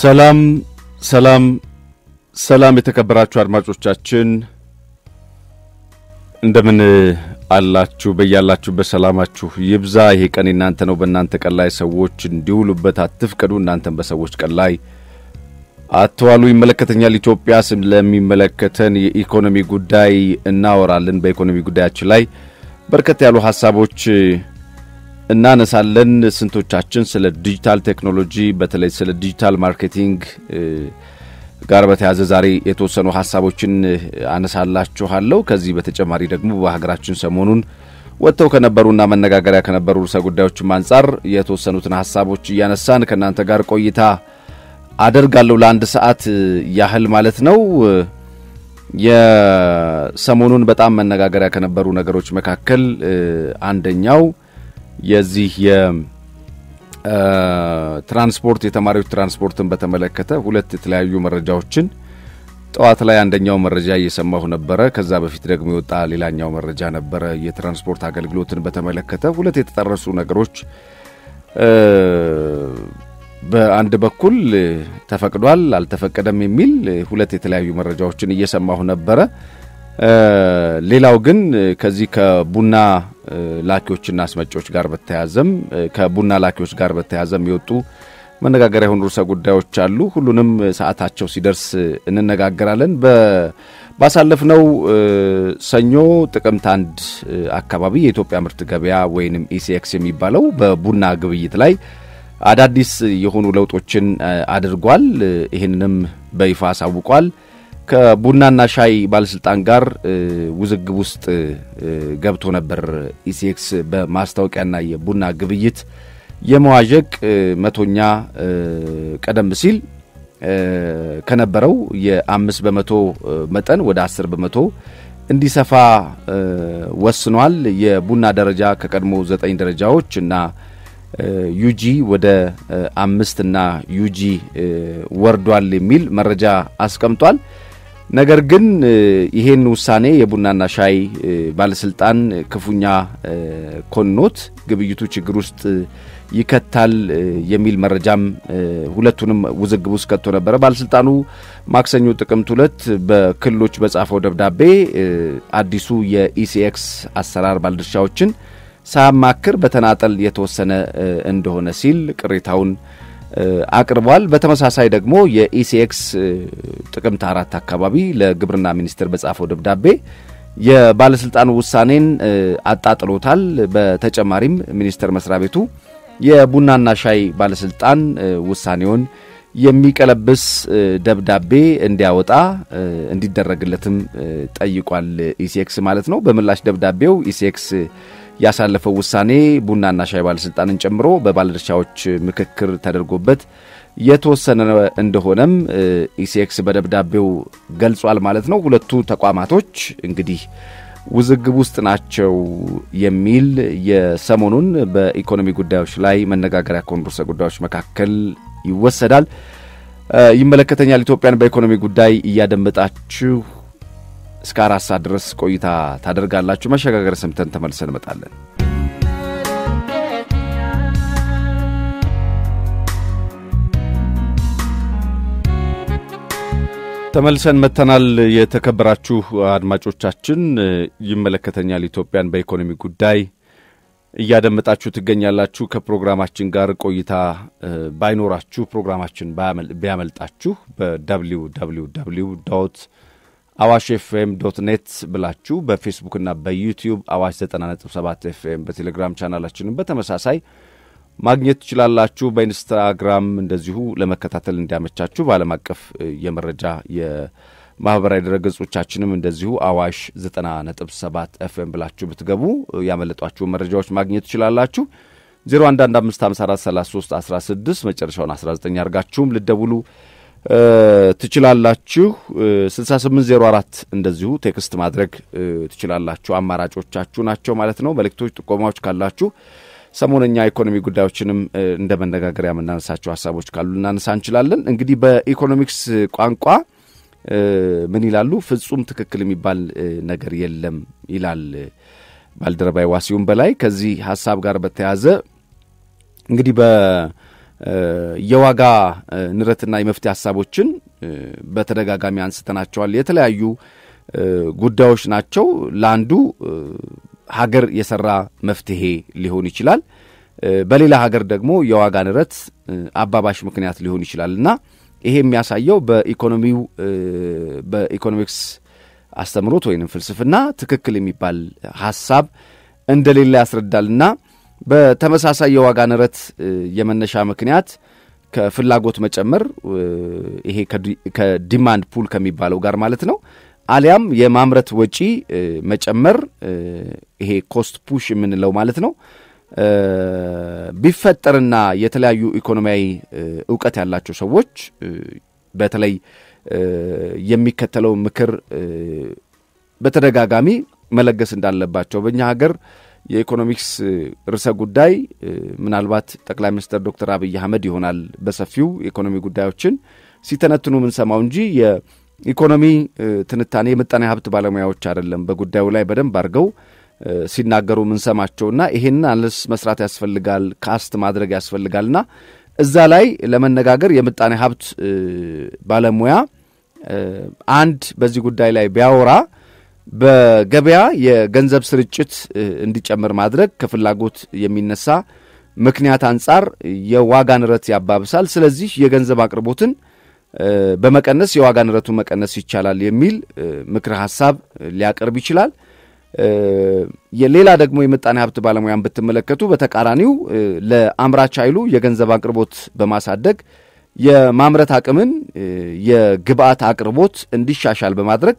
ሰላም ሰላም ሰላም የተከበራችሁ አድማጮቻችን እንደምን አላችሁ? በያላችሁበት ሰላማችሁ ይብዛ። ይሄ ቀን እናንተ ነው። በእናንተ ቀን ላይ ሰዎች እንዲውሉበት አትፍቀዱ። እናንተን በሰዎች ቀን ላይ አትዋሉ። ይመለከተኛል ኢትዮጵያ ስለሚመለከተን የኢኮኖሚ ጉዳይ እናወራለን። በኢኮኖሚ ጉዳያችን ላይ በርከት ያሉ ሀሳቦች እናነሳለን። ስንቶቻችን ስለ ዲጂታል ቴክኖሎጂ በተለይ ስለ ዲጂታል ማርኬቲንግ ጋር በተያዘ ዛሬ የተወሰኑ ሀሳቦችን አነሳላችኋለሁ። ከዚህ በተጨማሪ ደግሞ በሀገራችን ሰሞኑን ወጥተው ከነበሩና መነጋገሪያ ከነበሩ ርዕሰ ጉዳዮችም አንጻር የተወሰኑትን ሀሳቦች እያነሳን ከእናንተ ጋር ቆይታ አደርጋለሁ ለአንድ ሰዓት ያህል ማለት ነው። የሰሞኑን በጣም መነጋገሪያ ከነበሩ ነገሮች መካከል አንደኛው የዚህ የትራንስፖርት የተማሪዎች ትራንስፖርትን በተመለከተ ሁለት የተለያዩ መረጃዎችን ጠዋት ላይ አንደኛው መረጃ እየሰማሁ ነበረ። ከዛ በፊት ደግሞ የወጣ ሌላኛው መረጃ ነበረ። የትራንስፖርት አገልግሎትን በተመለከተ ሁለት የተጠረሱ ነገሮች በአንድ በኩል ተፈቅዷል፣ አልተፈቀደም የሚል ሁለት የተለያዩ መረጃዎችን እየሰማሁ ነበረ። ሌላው ግን ከዚህ ከቡና ላኪዎችና አስመጪዎች ጋር በተያያዘም ከቡና ላኪዎች ጋር በተያያዘም የወጡ መነጋገሪያ የሆኑ ርዕሰ ጉዳዮች አሉ። ሁሉንም ሰዓታቸው ሲደርስ እንነጋገራለን። ባሳለፍነው ሰኞ ጥቅምት አንድ አካባቢ የኢትዮጵያ ምርት ገበያ ወይንም ኢሲኤክስ የሚባለው በቡና ግብይት ላይ አዳዲስ የሆኑ ለውጦችን አድርጓል። ይህንንም በይፋ አሳውቋል። ከቡናና ሻይ ባለስልጣን ጋር ውዝግብ ውስጥ ገብቶ ነበር። ኢሲኤክስ በማስታወቂያና የቡና ግብይት የመዋዠቅ መቶኛ ቀደም ሲል ከነበረው የአምስት በመቶ መጠን ወደ አስር በመቶ እንዲሰፋ ወስኗል። የቡና ደረጃ ከቀድሞ ዘጠኝ ደረጃዎች እና ዩጂ ወደ አምስት እና ዩጂ ወርዷል የሚል መረጃ አስቀምጧል። ነገር ግን ይሄን ውሳኔ የቡናና ሻይ ባለስልጣን ክፉኛ ኮንኖት ግብይቱ ችግር ውስጥ ይከታል የሚል መረጃም ሁለቱንም ውዝግብ ውስጥ ከቶ ነበረ። ባለስልጣኑ ማክሰኞ ጥቅምት ሁለት በክልሎች በጻፈው ደብዳቤ አዲሱ የኢሲኤክስ አሰራር ባለድርሻዎችን ሳያማክር በተናጠል የተወሰነ እንደሆነ ሲል ቅሬታውን አቅርቧል። በተመሳሳይ ደግሞ የኢሲኤክስ ጥቅምት አራት አካባቢ ለግብርና ሚኒስቴር በጻፈው ደብዳቤ የባለስልጣኑ ውሳኔን አጣጥሎታል። በተጨማሪም ሚኒስቴር መስሪያ ቤቱ የቡናና ሻይ ባለስልጣን ውሳኔውን የሚቀለብስ ደብዳቤ እንዲያወጣ እንዲደረግለትም ጠይቋል። ኢሲኤክስ ማለት ነው። በምላሽ ደብዳቤው ኢሲኤክስ ያሳለፈው ውሳኔ ቡናና ሻይ ባለስልጣንን ጨምሮ በባለድርሻዎች ምክክር ተደርጎበት የተወሰነ እንደሆነም ኢሲኤክስ በደብዳቤው ገልጿል ማለት ነው። ሁለቱ ተቋማቶች እንግዲህ ውዝግብ ውስጥ ናቸው የሚል የሰሞኑን በኢኮኖሚ ጉዳዮች ላይ መነጋገሪያ ከሆኑ ርዕሰ ጉዳዮች መካከል ይወሰዳል። ይመለከተኛል ኢትዮጵያን በኢኮኖሚ ጉዳይ እያደመጣችሁ እስከ አራት ሰዓት ድረስ ቆይታ ታደርጋላችሁ። መሸጋገር ሰምተን ተመልሰን እንመጣለን። ተመልሰን መተናል። የተከበራችሁ አድማጮቻችን፣ ይመለከተኛል ኢትዮጵያን በኢኮኖሚ ጉዳይ እያደመጣችሁ ትገኛላችሁ። ከፕሮግራማችን ጋር ቆይታ ባይኖራችሁ ፕሮግራማችን ቢያመልጣችሁ በwww አዋሽ ኤፍኤም ዶት ኔት ብላችሁ በፌስቡክና በዩቲዩብ አዋሽ 97 ኤፍኤም በቴሌግራም ቻናላችንም በተመሳሳይ ማግኘት ትችላላችሁ። በኢንስታግራም እንደዚሁ ለመከታተል እንዲያመቻችሁ በዓለም አቀፍ የመረጃ የማህበራዊ ድረገጾቻችንም እንደዚሁ አዋሽ 97 ኤፍኤም ብላችሁ ብትገቡ ያመለጧችሁ መረጃዎች ማግኘት ትችላላችሁ። 0115543316 መጨረሻውን 19 አድርጋችሁም ልደውሉ ትችላላችሁ። 6804 እንደዚሁ ቴክስት ማድረግ ትችላላችሁ። አማራጮቻችሁ ናቸው ማለት ነው። መልእክቶች፣ ጥቆማዎች ካላችሁ ሰሞነኛ ኢኮኖሚ ጉዳዮችንም እንደ መነጋገሪያ የምናነሳቸው ሀሳቦች ካሉ ልናነሳ እንችላለን። እንግዲህ በኢኮኖሚክስ ቋንቋ ምን ይላሉ? ፍጹም ትክክል የሚባል ነገር የለም ይላል ባልደረባይ ዋሲውን በላይ። ከዚህ ሀሳብ ጋር በተያያዘ እንግዲህ በ የዋጋ ንረትና የመፍትሄ ሀሳቦችን በተደጋጋሚ አንስተናቸዋል። የተለያዩ ጉዳዮች ናቸው። ለአንዱ ሀገር የሰራ መፍትሄ ሊሆን ይችላል። በሌላ ሀገር ደግሞ የዋጋ ንረት አባባሽ ምክንያት ሊሆን ይችላል እና ይሄ የሚያሳየው በኢኮኖሚው በኢኮኖሚክስ አስተምሮት ወይንም ፍልስፍና ትክክል የሚባል ሀሳብ እንደሌለ ያስረዳልና በተመሳሳይ የዋጋ ንረት የመነሻ ምክንያት ከፍላጎት መጨመር ይሄ ከዲማንድ ፑል ከሚባለው ጋር ማለት ነው አሊያም የማምረት ወጪ መጨመር ይሄ ኮስት ፑሽ የምንለው ማለት ነው ቢፈጠርና የተለያዩ ኢኮኖሚያዊ እውቀት ያላቸው ሰዎች በተለይ የሚከተለው ምክር በተደጋጋሚ መለገስ እንዳለባቸው በእኛ ሀገር የኢኮኖሚክስ ርዕሰ ጉዳይ ምናልባት ጠቅላይ ሚኒስትር ዶክተር አብይ አህመድ ይሆናል በሰፊው የኢኮኖሚ ጉዳዮችን ሲተነትኑ ምንሰማው እንጂ የኢኮኖሚ ትንታኔ የምጣኔ ሀብት ባለሙያዎች አይደለም በጉዳዩ ላይ በደንብ አድርገው ሲናገሩ ምንሰማቸውና ይሄንን አንልስ መስራት ያስፈልጋል ካስት ማድረግ ያስፈልጋልና እዛ ላይ ለመነጋገር የምጣኔ ሀብት ባለሙያ አንድ በዚህ ጉዳይ ላይ ቢያወራ በገበያ የገንዘብ ስርጭት እንዲጨምር ማድረግ ከፍላጎት የሚነሳ ምክንያት አንጻር የዋጋ ንረት ያባብሳል። ስለዚህ የገንዘብ አቅርቦትን በመቀነስ የዋጋ ንረቱን መቀነስ ይቻላል የሚል ምክረ ሀሳብ ሊያቀርብ ይችላል። ሌላ ደግሞ የምጣኔ ሀብት ባለሙያን ብትመለከቱ በተቃራኒው ለአምራች ኃይሉ የገንዘብ አቅርቦት በማሳደግ የማምረት አቅምን የግብአት አቅርቦት እንዲሻሻል በማድረግ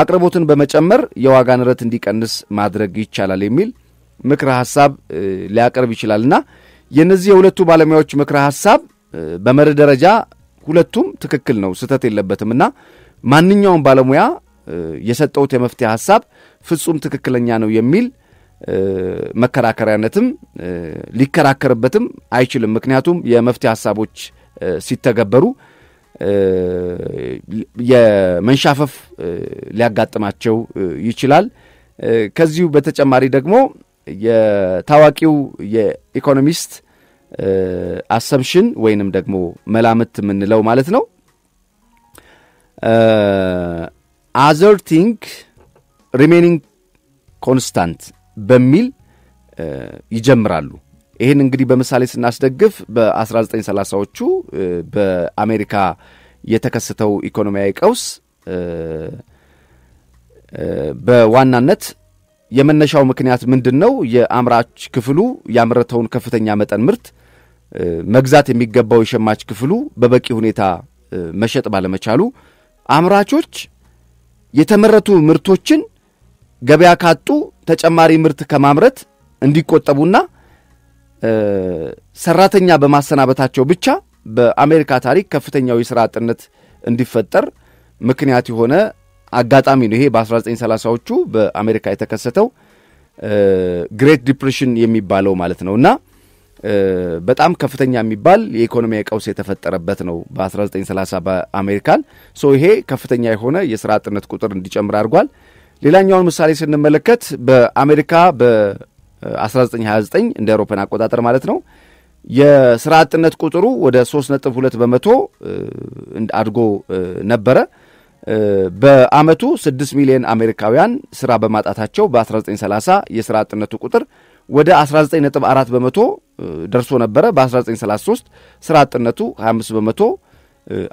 አቅርቦትን በመጨመር የዋጋ ንረት እንዲቀንስ ማድረግ ይቻላል የሚል ምክረ ሀሳብ ሊያቀርብ ይችላልና የእነዚህ የሁለቱ ባለሙያዎች ምክረ ሀሳብ በመርህ ደረጃ ሁለቱም ትክክል ነው፣ ስህተት የለበትምና ማንኛውም ባለሙያ የሰጠውት የመፍትሄ ሀሳብ ፍጹም ትክክለኛ ነው የሚል መከራከሪያነትም ሊከራከርበትም አይችልም። ምክንያቱም የመፍትሄ ሀሳቦች ሲተገበሩ የመንሻፈፍ ሊያጋጥማቸው ይችላል። ከዚሁ በተጨማሪ ደግሞ የታዋቂው የኢኮኖሚስት አሰምሽን ወይንም ደግሞ መላምት የምንለው ማለት ነው አዘርቲንግ ሪሜኒንግ ኮንስታንት በሚል ይጀምራሉ። ይህን እንግዲህ በምሳሌ ስናስደግፍ በ1930ዎቹ በአሜሪካ የተከሰተው ኢኮኖሚያዊ ቀውስ በዋናነት የመነሻው ምክንያት ምንድን ነው? የአምራች ክፍሉ ያመረተውን ከፍተኛ መጠን ምርት መግዛት የሚገባው የሸማች ክፍሉ በበቂ ሁኔታ መሸጥ ባለመቻሉ አምራቾች የተመረቱ ምርቶችን ገበያ ካጡ ተጨማሪ ምርት ከማምረት እንዲቆጠቡና ሰራተኛ በማሰናበታቸው ብቻ በአሜሪካ ታሪክ ከፍተኛው የሥራ አጥነት እንዲፈጠር ምክንያት የሆነ አጋጣሚ ነው። ይሄ በ1930ዎቹ በአሜሪካ የተከሰተው ግሬት ዲፕሬሽን የሚባለው ማለት ነው እና በጣም ከፍተኛ የሚባል የኢኮኖሚ ቀውስ የተፈጠረበት ነው በ1930 በአሜሪካን። ሶ ይሄ ከፍተኛ የሆነ የስራ አጥነት ቁጥር እንዲጨምር አድርጓል። ሌላኛውን ምሳሌ ስንመለከት በአሜሪካ 1929 እንደ አውሮፓን አቆጣጠር ማለት ነው። የስራ አጥነት ቁጥሩ ወደ 3.2 በመቶ አድጎ ነበረ። በአመቱ 6 ሚሊዮን አሜሪካውያን ስራ በማጣታቸው በ1930 የስራ አጥነቱ ቁጥር ወደ 19.4 በመቶ ደርሶ ነበረ። በ1933 ስራ አጥነቱ 25 በመቶ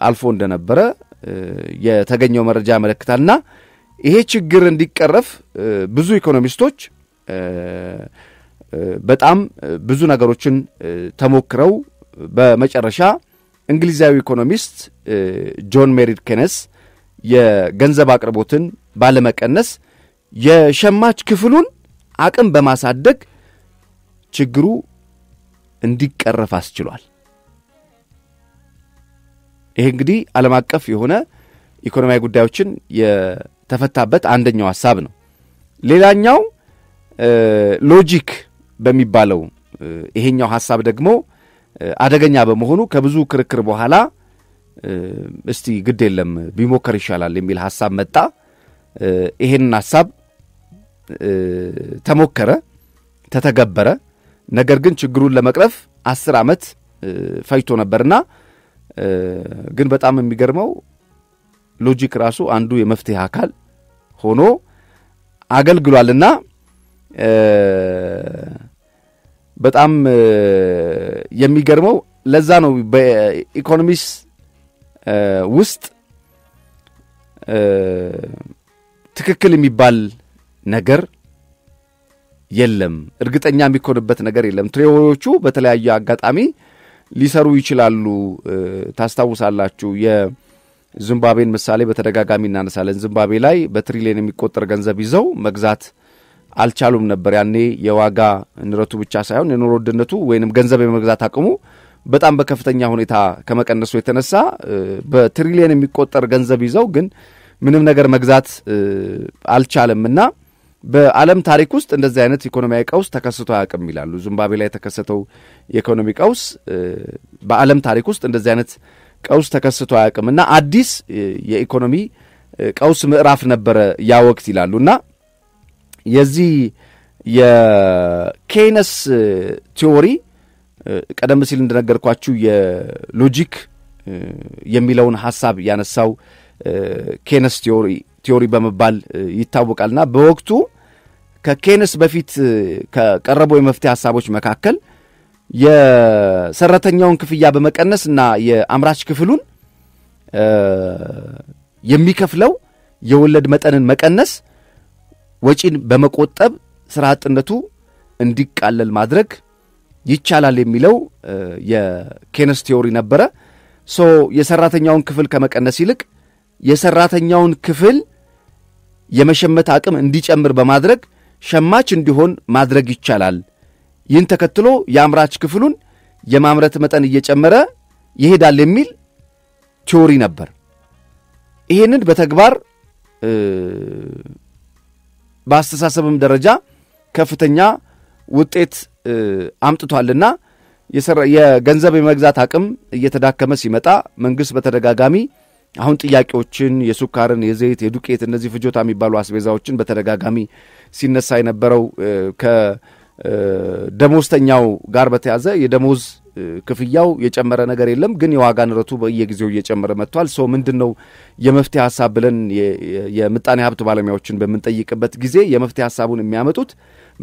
አልፎ እንደነበረ የተገኘው መረጃ ያመለክታልና ይሄ ችግር እንዲቀረፍ ብዙ ኢኮኖሚስቶች በጣም ብዙ ነገሮችን ተሞክረው በመጨረሻ እንግሊዛዊ ኢኮኖሚስት ጆን ሜሪድ ኬነስ የገንዘብ አቅርቦትን ባለመቀነስ የሸማች ክፍሉን አቅም በማሳደግ ችግሩ እንዲቀረፍ አስችሏል። ይሄ እንግዲህ ዓለም አቀፍ የሆነ ኢኮኖሚያዊ ጉዳዮችን የተፈታበት አንደኛው ሀሳብ ነው። ሌላኛው ሎጂክ በሚባለው ይሄኛው ሀሳብ ደግሞ አደገኛ በመሆኑ ከብዙ ክርክር በኋላ እስቲ ግድ የለም ቢሞከር ይሻላል የሚል ሀሳብ መጣ። ይሄንን ሀሳብ ተሞከረ፣ ተተገበረ። ነገር ግን ችግሩን ለመቅረፍ አስር ዓመት ፈጅቶ ነበርና ግን በጣም የሚገርመው ሎጂክ ራሱ አንዱ የመፍትሄ አካል ሆኖ አገልግሏልና በጣም የሚገርመው ለዛ ነው በኢኮኖሚስ ውስጥ ትክክል የሚባል ነገር የለም። እርግጠኛ የሚኮንበት ነገር የለም። ትሬዎቹ በተለያዩ አጋጣሚ ሊሰሩ ይችላሉ። ታስታውሳላችሁ የዝምባቤን ምሳሌ በተደጋጋሚ እናነሳለን። ዝምባቤ ላይ በትሪሊየን የሚቆጠር ገንዘብ ይዘው መግዛት አልቻሉም ነበር። ያኔ የዋጋ ንረቱ ብቻ ሳይሆን የኑሮ ውድነቱ ወይንም ገንዘብ የመግዛት አቅሙ በጣም በከፍተኛ ሁኔታ ከመቀነሱ የተነሳ በትሪሊየን የሚቆጠር ገንዘብ ይዘው ግን ምንም ነገር መግዛት አልቻለም እና በዓለም ታሪክ ውስጥ እንደዚህ አይነት ኢኮኖሚያዊ ቀውስ ተከስቶ አያውቅም ይላሉ። ዚምባብዌ ላይ የተከሰተው የኢኮኖሚ ቀውስ በዓለም ታሪክ ውስጥ እንደዚህ አይነት ቀውስ ተከስቶ አያውቅም እና አዲስ የኢኮኖሚ ቀውስ ምዕራፍ ነበረ ያ ወቅት ይላሉ እና የዚህ የኬነስ ቲዎሪ ቀደም ሲል እንደነገርኳችሁ የሎጂክ የሚለውን ሀሳብ ያነሳው ኬነስ ቲዎሪ ቲዎሪ በመባል ይታወቃልና በወቅቱ ከኬነስ በፊት ከቀረቡ የመፍትሄ ሀሳቦች መካከል የሰራተኛውን ክፍያ በመቀነስ እና የአምራች ክፍሉን የሚከፍለው የወለድ መጠንን መቀነስ ወጪን በመቆጠብ ስራ አጥነቱ እንዲቃለል ማድረግ ይቻላል የሚለው የኬነስ ቴዎሪ ነበረ። ሶ የሰራተኛውን ክፍል ከመቀነስ ይልቅ የሰራተኛውን ክፍል የመሸመት አቅም እንዲጨምር በማድረግ ሸማች እንዲሆን ማድረግ ይቻላል። ይህን ተከትሎ የአምራች ክፍሉን የማምረት መጠን እየጨመረ ይሄዳል የሚል ቲዎሪ ነበር። ይህንን በተግባር በአስተሳሰብም ደረጃ ከፍተኛ ውጤት አምጥቷልና የገንዘብ የመግዛት አቅም እየተዳከመ ሲመጣ መንግስት በተደጋጋሚ አሁን ጥያቄዎችን የሱካርን፣ የዘይት፣ የዱቄት እነዚህ ፍጆታ የሚባሉ አስቤዛዎችን በተደጋጋሚ ሲነሳ የነበረው ከደሞዝተኛው ጋር በተያዘ የደሞዝ ክፍያው የጨመረ ነገር የለም፣ ግን የዋጋ ንረቱ በየጊዜው እየጨመረ መጥቷል። ሰው ምንድን ነው የመፍትሄ ሀሳብ ብለን የምጣኔ ሀብት ባለሙያዎችን በምንጠይቅበት ጊዜ የመፍትሄ ሀሳቡን የሚያመጡት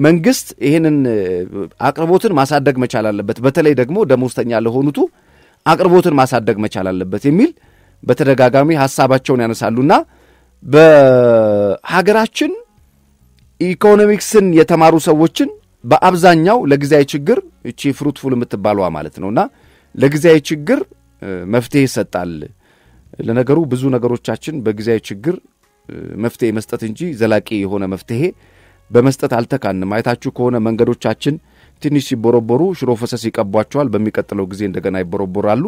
መንግስት ይህንን አቅርቦትን ማሳደግ መቻል አለበት፣ በተለይ ደግሞ ደሞዝተኛ ለሆኑቱ አቅርቦትን ማሳደግ መቻል አለበት የሚል በተደጋጋሚ ሀሳባቸውን ያነሳሉና በሀገራችን ኢኮኖሚክስን የተማሩ ሰዎችን በአብዛኛው ለጊዜያዊ ችግር እቺ ፍሩትፉል የምትባለዋ ማለት ነው እና ለጊዜያዊ ችግር መፍትሄ ይሰጣል። ለነገሩ ብዙ ነገሮቻችን በጊዜያዊ ችግር መፍትሄ መስጠት እንጂ ዘላቂ የሆነ መፍትሄ በመስጠት አልተካንም። አይታችሁ ከሆነ መንገዶቻችን ትንሽ ሲቦረቦሩ ሽሮ ፈሰስ ይቀቧቸዋል። በሚቀጥለው ጊዜ እንደገና ይቦረቦራሉ።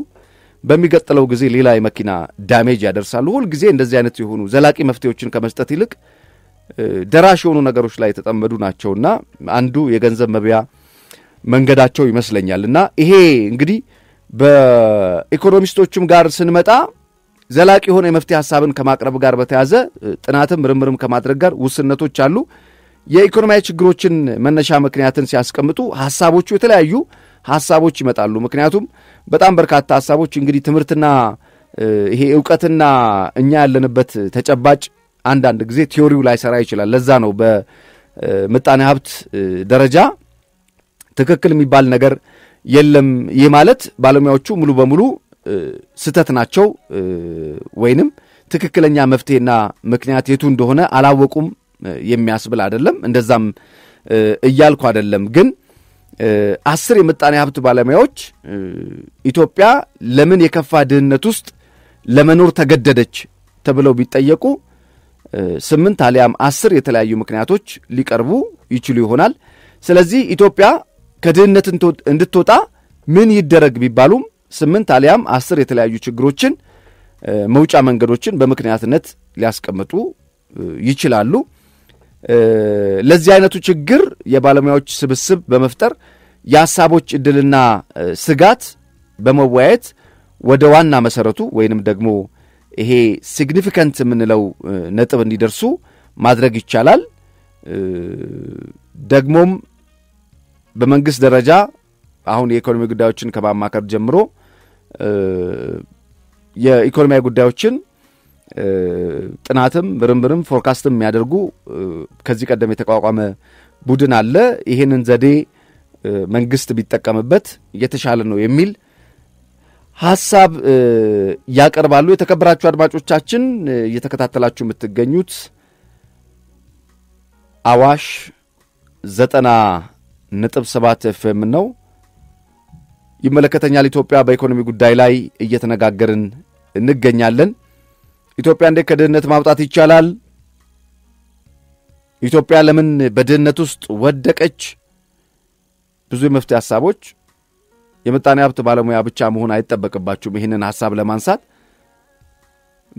በሚቀጥለው ጊዜ ሌላ የመኪና ዳሜጅ ያደርሳሉ። ሁልጊዜ እንደዚህ አይነት የሆኑ ዘላቂ መፍትሄዎችን ከመስጠት ይልቅ ደራሽ የሆኑ ነገሮች ላይ የተጠመዱ ናቸውና አንዱ የገንዘብ መብያ መንገዳቸው ይመስለኛል። እና ይሄ እንግዲህ በኢኮኖሚስቶችም ጋር ስንመጣ ዘላቂ የሆነ የመፍትሄ ሀሳብን ከማቅረብ ጋር በተያዘ ጥናትም ምርምርም ከማድረግ ጋር ውስነቶች አሉ። የኢኮኖሚያዊ ችግሮችን መነሻ ምክንያትን ሲያስቀምጡ ሀሳቦቹ የተለያዩ ሀሳቦች ይመጣሉ። ምክንያቱም በጣም በርካታ ሀሳቦች እንግዲህ ትምህርትና ይሄ እውቀትና እኛ ያለንበት ተጨባጭ አንዳንድ ጊዜ ቲዮሪው ላይሰራ ይችላል። ለዛ ነው በምጣኔ ሀብት ደረጃ ትክክል የሚባል ነገር የለም። ይህ ማለት ባለሙያዎቹ ሙሉ በሙሉ ስህተት ናቸው ወይንም ትክክለኛ መፍትሄና ምክንያት የቱ እንደሆነ አላወቁም የሚያስብል አይደለም። እንደዛም እያልኩ አይደለም። ግን አስር የምጣኔ ሀብት ባለሙያዎች ኢትዮጵያ ለምን የከፋ ድህነት ውስጥ ለመኖር ተገደደች ተብለው ቢጠየቁ ስምንት አሊያም አስር የተለያዩ ምክንያቶች ሊቀርቡ ይችሉ ይሆናል። ስለዚህ ኢትዮጵያ ከድህነት እንድትወጣ ምን ይደረግ ቢባሉም ስምንት አሊያም አስር የተለያዩ ችግሮችን መውጫ መንገዶችን በምክንያትነት ሊያስቀምጡ ይችላሉ። ለዚህ አይነቱ ችግር የባለሙያዎች ስብስብ በመፍጠር የሀሳቦች ዕድልና ስጋት በመወያየት ወደ ዋና መሰረቱ ወይንም ደግሞ ይሄ ሲግኒፊካንት የምንለው ነጥብ እንዲደርሱ ማድረግ ይቻላል። ደግሞም በመንግስት ደረጃ አሁን የኢኮኖሚ ጉዳዮችን ከማማከር ጀምሮ የኢኮኖሚያዊ ጉዳዮችን ጥናትም ምርምርም ፎርካስትም የሚያደርጉ ከዚህ ቀደም የተቋቋመ ቡድን አለ። ይህንን ዘዴ መንግስት ቢጠቀምበት የተሻለ ነው የሚል ሀሳብ ያቀርባሉ። የተከበራችሁ አድማጮቻችን እየተከታተላችሁ የምትገኙት አዋሽ ዘጠና ነጥብ ሰባት ኤፍኤም ነው። ይመለከተኛል ኢትዮጵያ በኢኮኖሚ ጉዳይ ላይ እየተነጋገርን እንገኛለን። ኢትዮጵያ እንዴት ከድህነት ማውጣት ይቻላል? ኢትዮጵያ ለምን በድህነት ውስጥ ወደቀች? ብዙ የመፍትሄ ሀሳቦች የምጣኔ ሀብት ባለሙያ ብቻ መሆን አይጠበቅባችሁም። ይህንን ሀሳብ ለማንሳት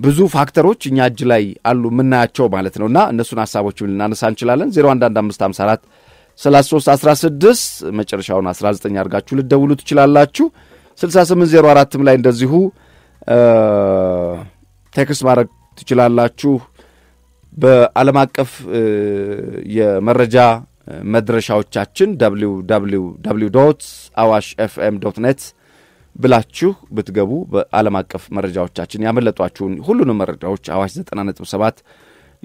ብዙ ፋክተሮች እኛ እጅ ላይ አሉ የምናያቸው ማለት ነው እና እነሱን ሀሳቦችም ልናነሳ እንችላለን 01155 መጨረሻውን 19 አድርጋችሁ ልደውሉ ትችላላችሁ። 6804ም ላይ እንደዚሁ ቴክስት ማድረግ ትችላላችሁ። በዓለም አቀፍ የመረጃ መድረሻዎቻችን አዋሽ ኤፍኤም ዶት ኔት ብላችሁ ብትገቡ በዓለም አቀፍ መረጃዎቻችን ያመለጧችሁን ሁሉንም መረጃዎች አዋሽ 97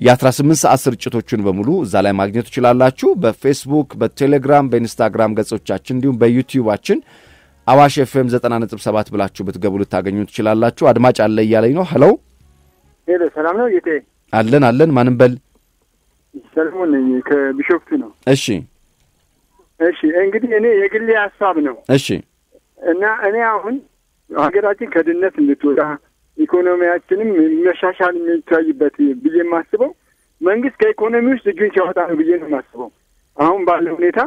የ18 ሰዓት ስርጭቶቹን በሙሉ እዛ ላይ ማግኘት ትችላላችሁ። በፌስቡክ፣ በቴሌግራም፣ በኢንስታግራም ገጾቻችን እንዲሁም በዩቲዩባችን አዋሽ ኤፍኤም 97 ብላችሁ ብትገቡ ልታገኙ ትችላላችሁ። አድማጭ አለ እያለኝ ነው። ሄሎ ሄሎ፣ ሰላም ነው? አለን አለን። ማንም በል ሰለሞን ነኝ ከቢሾፍቱ ነው። እሺ እሺ፣ እንግዲህ እኔ የግሌ ሀሳብ ነው። እሺ እና እኔ አሁን ሀገራችን ከድህነት እንድትወጣ ኢኮኖሚያችንም መሻሻል የሚታይበት ብዬ የማስበው መንግስት ከኢኮኖሚ ውስጥ እጁን ሲያወጣ ነው ብዬ ነው የማስበው። አሁን ባለ ሁኔታ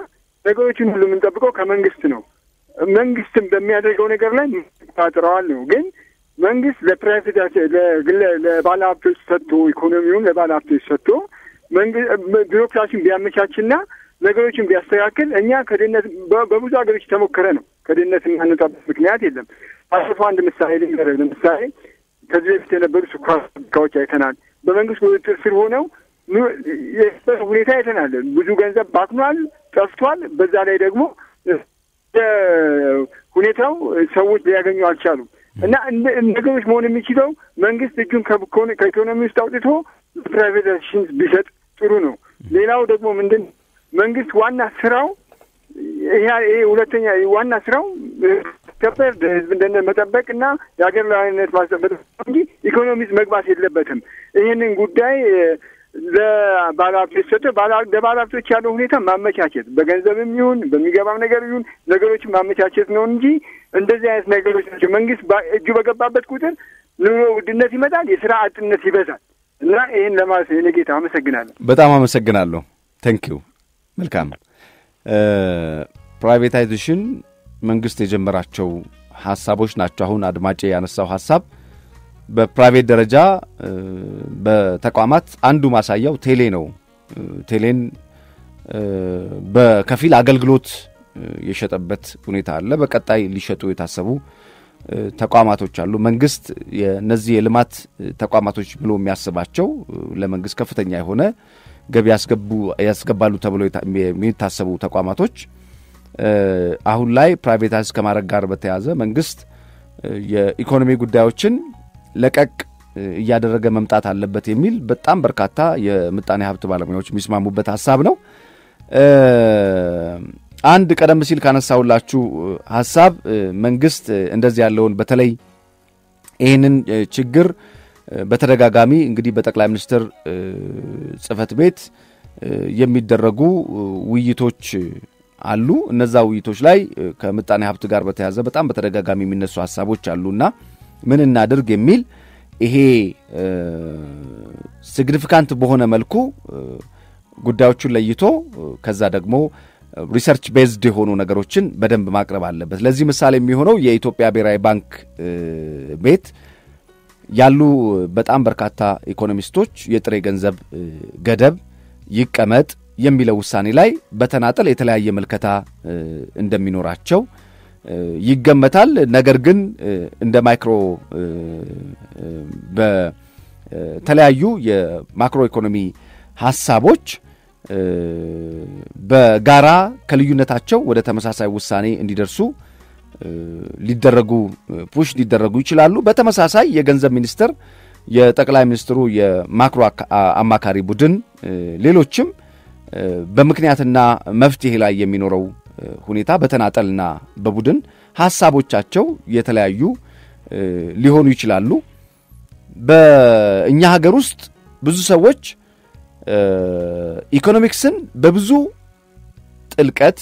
ነገሮችን ሁሉ የምንጠብቀው ከመንግስት ነው። መንግስትም በሚያደርገው ነገር ላይ ታጥረዋል ነው ግን መንግስት ለፕራይቬት ለግለ ለባለ ሀብቶች ሰጥቶ ኢኮኖሚውን ለባለ ሀብቶች ሰጥቶ ቢሮክራሲን ቢያመቻችና ነገሮችን ቢያስተካክል እኛ ከድህነት በብዙ ሀገሮች የተሞከረ ነው። ከድህነት የማንወጣበት ምክንያት የለም። አልፎ አንድ ምሳሌ ልንገርህ። ለምሳሌ ከዚህ በፊት የነበሩ ስኳር ፋብሪካዎች አይተናል። በመንግስት ቁጥጥር ስር ሆነው ሁኔታ አይተናል። ብዙ ገንዘብ ባክኗል፣ ጠፍቷል። በዛ ላይ ደግሞ ሁኔታው ሰዎች ሊያገኙ አልቻሉም። እና ነገሮች መሆን የሚችለው መንግስት እጁን ከኢኮኖሚ ውስጥ አውጥቶ ፕራይቬታይዜሽን ቢሰጥ ጥሩ ነው። ሌላው ደግሞ ምንድን መንግስት ዋና ስራው ይሄ ሁለተኛ ዋና ስራው ከበር ህዝብ እንደነ መጠበቅ እና የሀገር ላዊነት ማስጠበቅ እንጂ ኢኮኖሚስ መግባት የለበትም። ይህንን ጉዳይ ለባለሀብቶች ሰጥቶ ለባለሀብቶች ያለው ሁኔታ ማመቻቸት በገንዘብም ይሁን በሚገባም ነገር ይሁን ነገሮችን ማመቻቸት ነው እንጂ እንደዚህ አይነት ነገሮች ናቸው። መንግስት እጁ በገባበት ቁጥር ኑሮ ውድነት ይመጣል፣ የስራ አጥነት ይበዛል። እና ይህን ለማለት ነው። ጌታ አመሰግናለሁ። በጣም አመሰግናለሁ። ተንኪው መልካም ፕራይቬታይዜሽን መንግስት የጀመራቸው ሀሳቦች ናቸው። አሁን አድማጬ ያነሳው ሀሳብ በፕራይቬት ደረጃ በተቋማት አንዱ ማሳያው ቴሌ ነው። ቴሌን በከፊል አገልግሎት የሸጠበት ሁኔታ አለ። በቀጣይ ሊሸጡ የታሰቡ ተቋማቶች አሉ። መንግስት የነዚህ የልማት ተቋማቶች ብሎ የሚያስባቸው ለመንግስት ከፍተኛ የሆነ ገቢ ያስገባሉ ተብሎ የሚታሰቡ ተቋማቶች አሁን ላይ ፕራይቬታይዝ ከማድረግ ጋር በተያያዘ መንግስት የኢኮኖሚ ጉዳዮችን ለቀቅ እያደረገ መምጣት አለበት የሚል በጣም በርካታ የምጣኔ ሀብት ባለሙያዎች የሚስማሙበት ሀሳብ ነው። አንድ ቀደም ሲል ካነሳውላችሁ ሀሳብ መንግስት እንደዚህ ያለውን በተለይ ይህንን ችግር በተደጋጋሚ እንግዲህ በጠቅላይ ሚኒስትር ጽህፈት ቤት የሚደረጉ ውይይቶች አሉ። እነዛ ውይይቶች ላይ ከምጣኔ ሀብት ጋር በተያዘ በጣም በተደጋጋሚ የሚነሱ ሀሳቦች እና ምን እናድርግ የሚል ይሄ ሲግኒፊካንት በሆነ መልኩ ጉዳዮቹን ለይቶ ከዛ ደግሞ ሪሰርች ቤዝድ የሆኑ ነገሮችን በደንብ ማቅረብ አለበት። ለዚህ ምሳሌ የሚሆነው የኢትዮጵያ ብሔራዊ ባንክ ቤት ያሉ በጣም በርካታ ኢኮኖሚስቶች የጥሬ ገንዘብ ገደብ ይቀመጥ የሚለው ውሳኔ ላይ በተናጠል የተለያየ ምልከታ እንደሚኖራቸው ይገመታል። ነገር ግን እንደ ማይክሮ በተለያዩ የማክሮ ኢኮኖሚ ሀሳቦች በጋራ ከልዩነታቸው ወደ ተመሳሳይ ውሳኔ እንዲደርሱ ሊደረጉ ፑሽ ሊደረጉ ይችላሉ። በተመሳሳይ የገንዘብ ሚኒስትር፣ የጠቅላይ ሚኒስትሩ የማክሮ አማካሪ ቡድን፣ ሌሎችም በምክንያትና መፍትሄ ላይ የሚኖረው ሁኔታ በተናጠልና በቡድን ሀሳቦቻቸው የተለያዩ ሊሆኑ ይችላሉ። በእኛ ሀገር ውስጥ ብዙ ሰዎች ኢኮኖሚክስን በብዙ ጥልቀት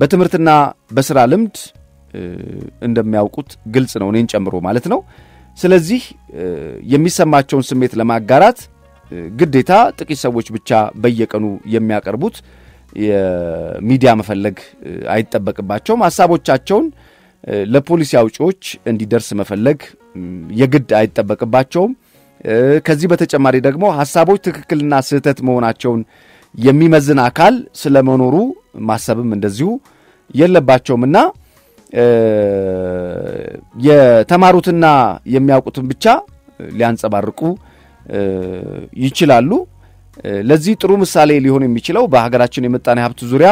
በትምህርትና በስራ ልምድ እንደሚያውቁት ግልጽ ነው፣ እኔን ጨምሮ ማለት ነው። ስለዚህ የሚሰማቸውን ስሜት ለማጋራት ግዴታ ጥቂት ሰዎች ብቻ በየቀኑ የሚያቀርቡት የሚዲያ መፈለግ አይጠበቅባቸውም። ሀሳቦቻቸውን ለፖሊሲ አውጪዎች እንዲደርስ መፈለግ የግድ አይጠበቅባቸውም። ከዚህ በተጨማሪ ደግሞ ሀሳቦች ትክክልና ስህተት መሆናቸውን የሚመዝን አካል ስለመኖሩ ማሰብም እንደዚሁ የለባቸውም እና የተማሩትና የሚያውቁትን ብቻ ሊያንጸባርቁ ይችላሉ። ለዚህ ጥሩ ምሳሌ ሊሆን የሚችለው በሀገራችን የምጣኔ ሀብት ዙሪያ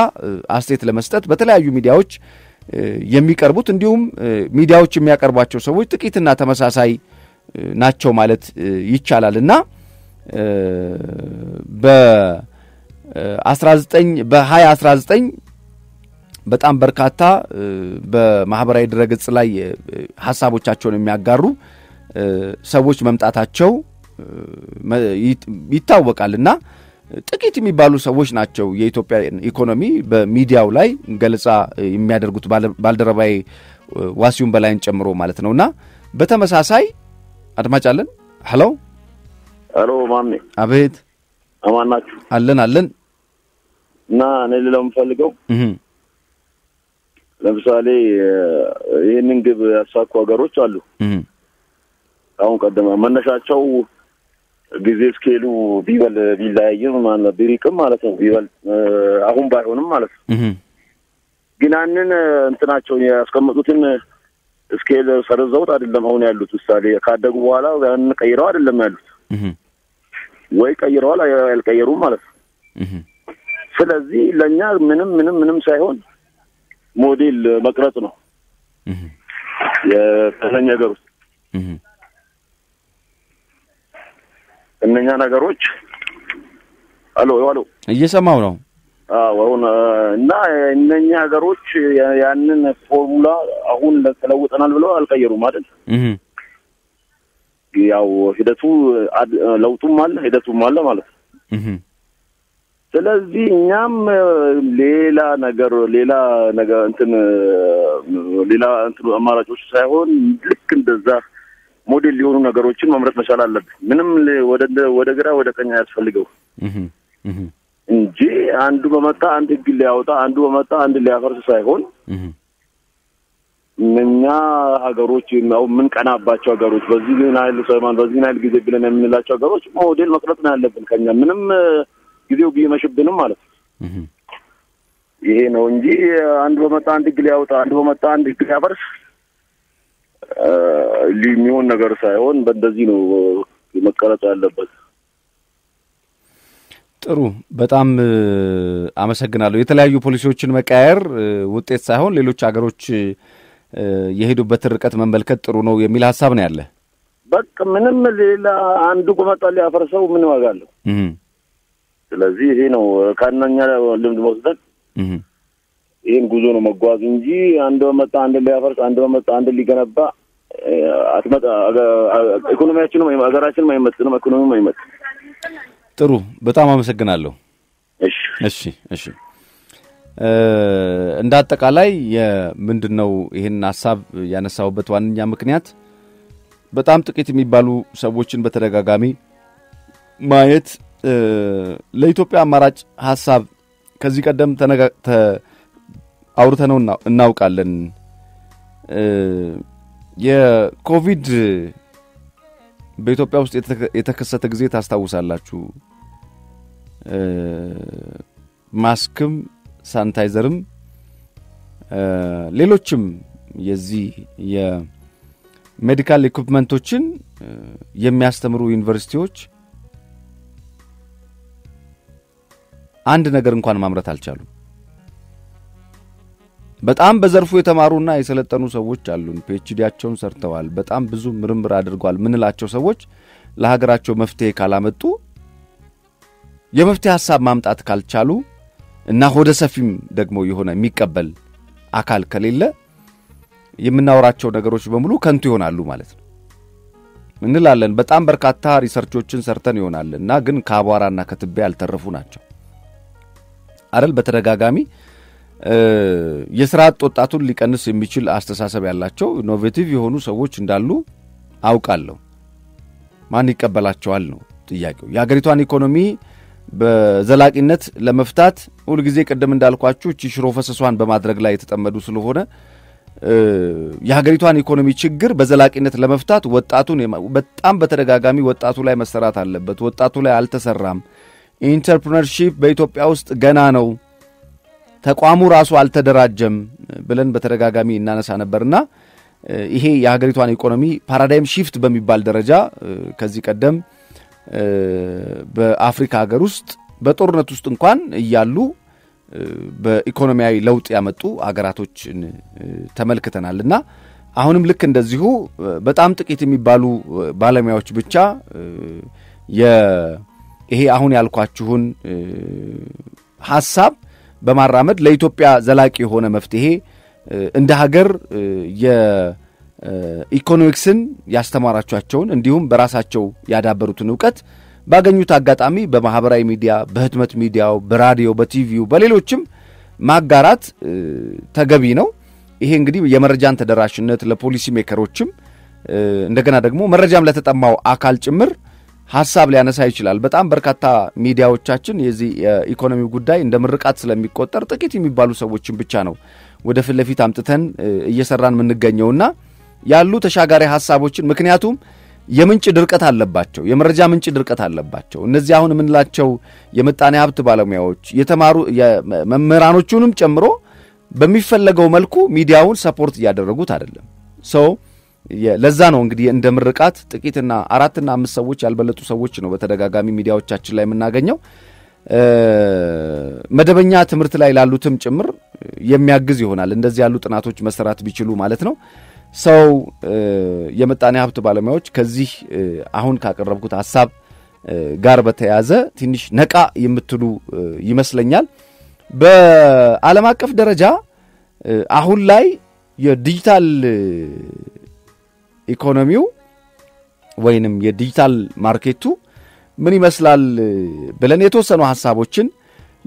አስተያየት ለመስጠት በተለያዩ ሚዲያዎች የሚቀርቡት እንዲሁም ሚዲያዎች የሚያቀርቧቸው ሰዎች ጥቂትና ተመሳሳይ ናቸው ማለት ይቻላል እና በ19 በ2019 በጣም በርካታ በማህበራዊ ድረገጽ ላይ ሀሳቦቻቸውን የሚያጋሩ ሰዎች መምጣታቸው ይታወቃል እና ጥቂት የሚባሉ ሰዎች ናቸው የኢትዮጵያ ኢኮኖሚ በሚዲያው ላይ ገለጻ የሚያደርጉት ባልደረባዬ ዋሲውን በላይን ጨምሮ ማለት ነውና በተመሳሳይ አድማጭ አለን። ሄሎ ሄሎ፣ ማሜ። አቤት። አማን ናችሁ? አለን አለን። እና እኔ ሌላው የምፈልገው ለምሳሌ ይህንን ግብ ያሳኩ ሀገሮች አሉ። አሁን ቀደመ መነሻቸው ጊዜ ስኬሉ ቢበል ቢለያይም ማለ ቢሪቅም ማለት ነው ቢበል አሁን ባይሆንም ማለት ነው ግን ያንን እንትናቸውን ያስቀመጡትን እስኬል ሰረዘውት አይደለም አሁን ያሉት ምሳሌ ካደጉ በኋላ ያን ቀይረው አይደለም ያሉት ወይ ቀይረዋል አልቀየሩም ማለት ነው። ስለዚህ ለእኛ ምንም ምንም ምንም ሳይሆን ሞዴል መቅረጽ ነው የተለኝ ነገር ውስጥ እነኛ ነገሮች አሎ አሎ እየሰማው ነው እና እነኛ ሀገሮች ያንን ፎርሙላ አሁን ተለውጠናል ብለው አልቀየሩም አይደል? ያው ሂደቱ ለውጡም አለ ሂደቱም አለ ማለት ነው። ስለዚህ እኛም ሌላ ነገር ሌላ ነገር እንትን ሌላ እንትን አማራጮች ሳይሆን ልክ እንደዛ ሞዴል ሊሆኑ ነገሮችን መምረጥ መቻል አለብን። ምንም ወደ ወደ ግራ ወደ ቀኝ አያስፈልገው። እንጂ አንዱ በመጣ አንድ ህግ ሊያወጣ አንዱ በመጣ አንድ ሊያፈርስ ሳይሆን እኛ ሀገሮች የምንቀናባቸው ሀገሮች በዚህን ያህል ሰማን በዚህን ያህል ጊዜ ብለን የምንላቸው ሀገሮች ሞዴል መቅረጽ ነው ያለብን። ከኛ ምንም ጊዜው ቢመሽብንም ማለት ነው። ይሄ ነው እንጂ አንድ በመጣ አንድ ህግ ሊያወጣ አንድ በመጣ አንድ ህግ ሊያፈርስ የሚሆን ነገር ሳይሆን በእንደዚህ ነው መቀረጽ ያለበት። ጥሩ በጣም አመሰግናለሁ። የተለያዩ ፖሊሲዎችን መቀያየር ውጤት ሳይሆን ሌሎች አገሮች የሄዱበትን ርቀት መመልከት ጥሩ ነው የሚል ሀሳብ ነው ያለ። በቃ ምንም ሌላ አንዱ ቁመጣ ሊያፈርሰው ምን ዋጋ አለው? ስለዚህ ይሄ ነው ከእነኛ ልምድ መውሰድ ይህን ጉዞ ነው መጓዝ እንጂ አንድ በመጣ አንድ ሊያፈርስ አንድ በመጣ አንድ ሊገነባ አትመጣ ኢኮኖሚያችንም ሀገራችንም አይመጥንም ኢኮኖሚም አይመጥንም። ጥሩ በጣም አመሰግናለሁ። እሺ እሺ። እንደ አጠቃላይ ምንድን ነው ይህን ሀሳብ ያነሳውበት ዋነኛ ምክንያት በጣም ጥቂት የሚባሉ ሰዎችን በተደጋጋሚ ማየት ለኢትዮጵያ አማራጭ ሀሳብ ከዚህ ቀደም አውርተነው እናውቃለን። የኮቪድ በኢትዮጵያ ውስጥ የተከሰተ ጊዜ ታስታውሳላችሁ። ማስክም ሳንታይዘርም ሌሎችም የዚህ የሜዲካል ኢኩፕመንቶችን የሚያስተምሩ ዩኒቨርሲቲዎች አንድ ነገር እንኳን ማምረት አልቻሉም። በጣም በዘርፉ የተማሩና የሰለጠኑ ሰዎች አሉን። ፒኤችዲያቸውን ሰርተዋል። በጣም ብዙ ምርምር አድርጓል ምንላቸው ሰዎች ለሀገራቸው መፍትሄ ካላመጡ የመፍትሄ ሐሳብ ማምጣት ካልቻሉ እና ሆደ ሰፊም ደግሞ የሆነ የሚቀበል አካል ከሌለ የምናወራቸው ነገሮች በሙሉ ከንቱ ይሆናሉ ማለት ነው እንላለን። በጣም በርካታ ሪሰርቾችን ሰርተን ይሆናል እና ግን ከአቧራና ከትቤ ያልተረፉ ናቸው አረል በተደጋጋሚ የስራ አጥ ወጣቱን ሊቀንስ የሚችል አስተሳሰብ ያላቸው ኢኖቬቲቭ የሆኑ ሰዎች እንዳሉ አውቃለሁ። ማን ይቀበላቸዋል ነው ጥያቄው። የሀገሪቷን ኢኮኖሚ በዘላቂነት ለመፍታት ሁልጊዜ ቅድም እንዳልኳችሁ እቺ ሽሮ ፈሰሷን በማድረግ ላይ የተጠመዱ ስለሆነ የሀገሪቷን ኢኮኖሚ ችግር በዘላቂነት ለመፍታት ወጣቱን በጣም በተደጋጋሚ ወጣቱ ላይ መሰራት አለበት። ወጣቱ ላይ አልተሰራም። ኢንተርፕርነርሺፕ በኢትዮጵያ ውስጥ ገና ነው፣ ተቋሙ ራሱ አልተደራጀም ብለን በተደጋጋሚ እናነሳ ነበርና ይሄ የሀገሪቷን ኢኮኖሚ ፓራዳይም ሺፍት በሚባል ደረጃ ከዚህ ቀደም በአፍሪካ ሀገር ውስጥ በጦርነት ውስጥ እንኳን እያሉ በኢኮኖሚያዊ ለውጥ ያመጡ ሀገራቶችን ተመልክተናል እና አሁንም ልክ እንደዚሁ በጣም ጥቂት የሚባሉ ባለሙያዎች ብቻ ይሄ አሁን ያልኳችሁን ሀሳብ በማራመድ ለኢትዮጵያ ዘላቂ የሆነ መፍትሄ እንደ ሀገር ኢኮኖሚክስን ያስተማራቸውን እንዲሁም በራሳቸው ያዳበሩትን እውቀት ባገኙት አጋጣሚ በማህበራዊ ሚዲያ፣ በህትመት ሚዲያው፣ በራዲዮ፣ በቲቪው፣ በሌሎችም ማጋራት ተገቢ ነው። ይሄ እንግዲህ የመረጃን ተደራሽነት ለፖሊሲ ሜከሮችም እንደገና ደግሞ መረጃም ለተጠማው አካል ጭምር ሀሳብ ሊያነሳ ይችላል። በጣም በርካታ ሚዲያዎቻችን የዚህ የኢኮኖሚ ጉዳይ እንደ ምርቃት ስለሚቆጠር ጥቂት የሚባሉ ሰዎችን ብቻ ነው ወደ ፊት ለፊት አምጥተን እየሰራን የምንገኘውና ያሉ ተሻጋሪ ሀሳቦችን ምክንያቱም የምንጭ ድርቀት አለባቸው። የመረጃ ምንጭ ድርቀት አለባቸው። እነዚህ አሁን የምንላቸው የምጣኔ ሀብት ባለሙያዎች የተማሩ መምህራኖቹንም ጨምሮ በሚፈለገው መልኩ ሚዲያውን ሰፖርት እያደረጉት አይደለም። ሰው ለዛ ነው እንግዲህ እንደ ምርቃት ጥቂትና አራትና አምስት ሰዎች ያልበለጡ ሰዎች ነው በተደጋጋሚ ሚዲያዎቻችን ላይ የምናገኘው። መደበኛ ትምህርት ላይ ላሉትም ጭምር የሚያግዝ ይሆናል እንደዚህ ያሉ ጥናቶች መሰራት ቢችሉ ማለት ነው። ሰው የምጣኔ ሀብት ባለሙያዎች ከዚህ አሁን ካቀረብኩት ሀሳብ ጋር በተያያዘ ትንሽ ነቃ የምትሉ ይመስለኛል። በዓለም አቀፍ ደረጃ አሁን ላይ የዲጂታል ኢኮኖሚው ወይንም የዲጂታል ማርኬቱ ምን ይመስላል ብለን የተወሰኑ ሀሳቦችን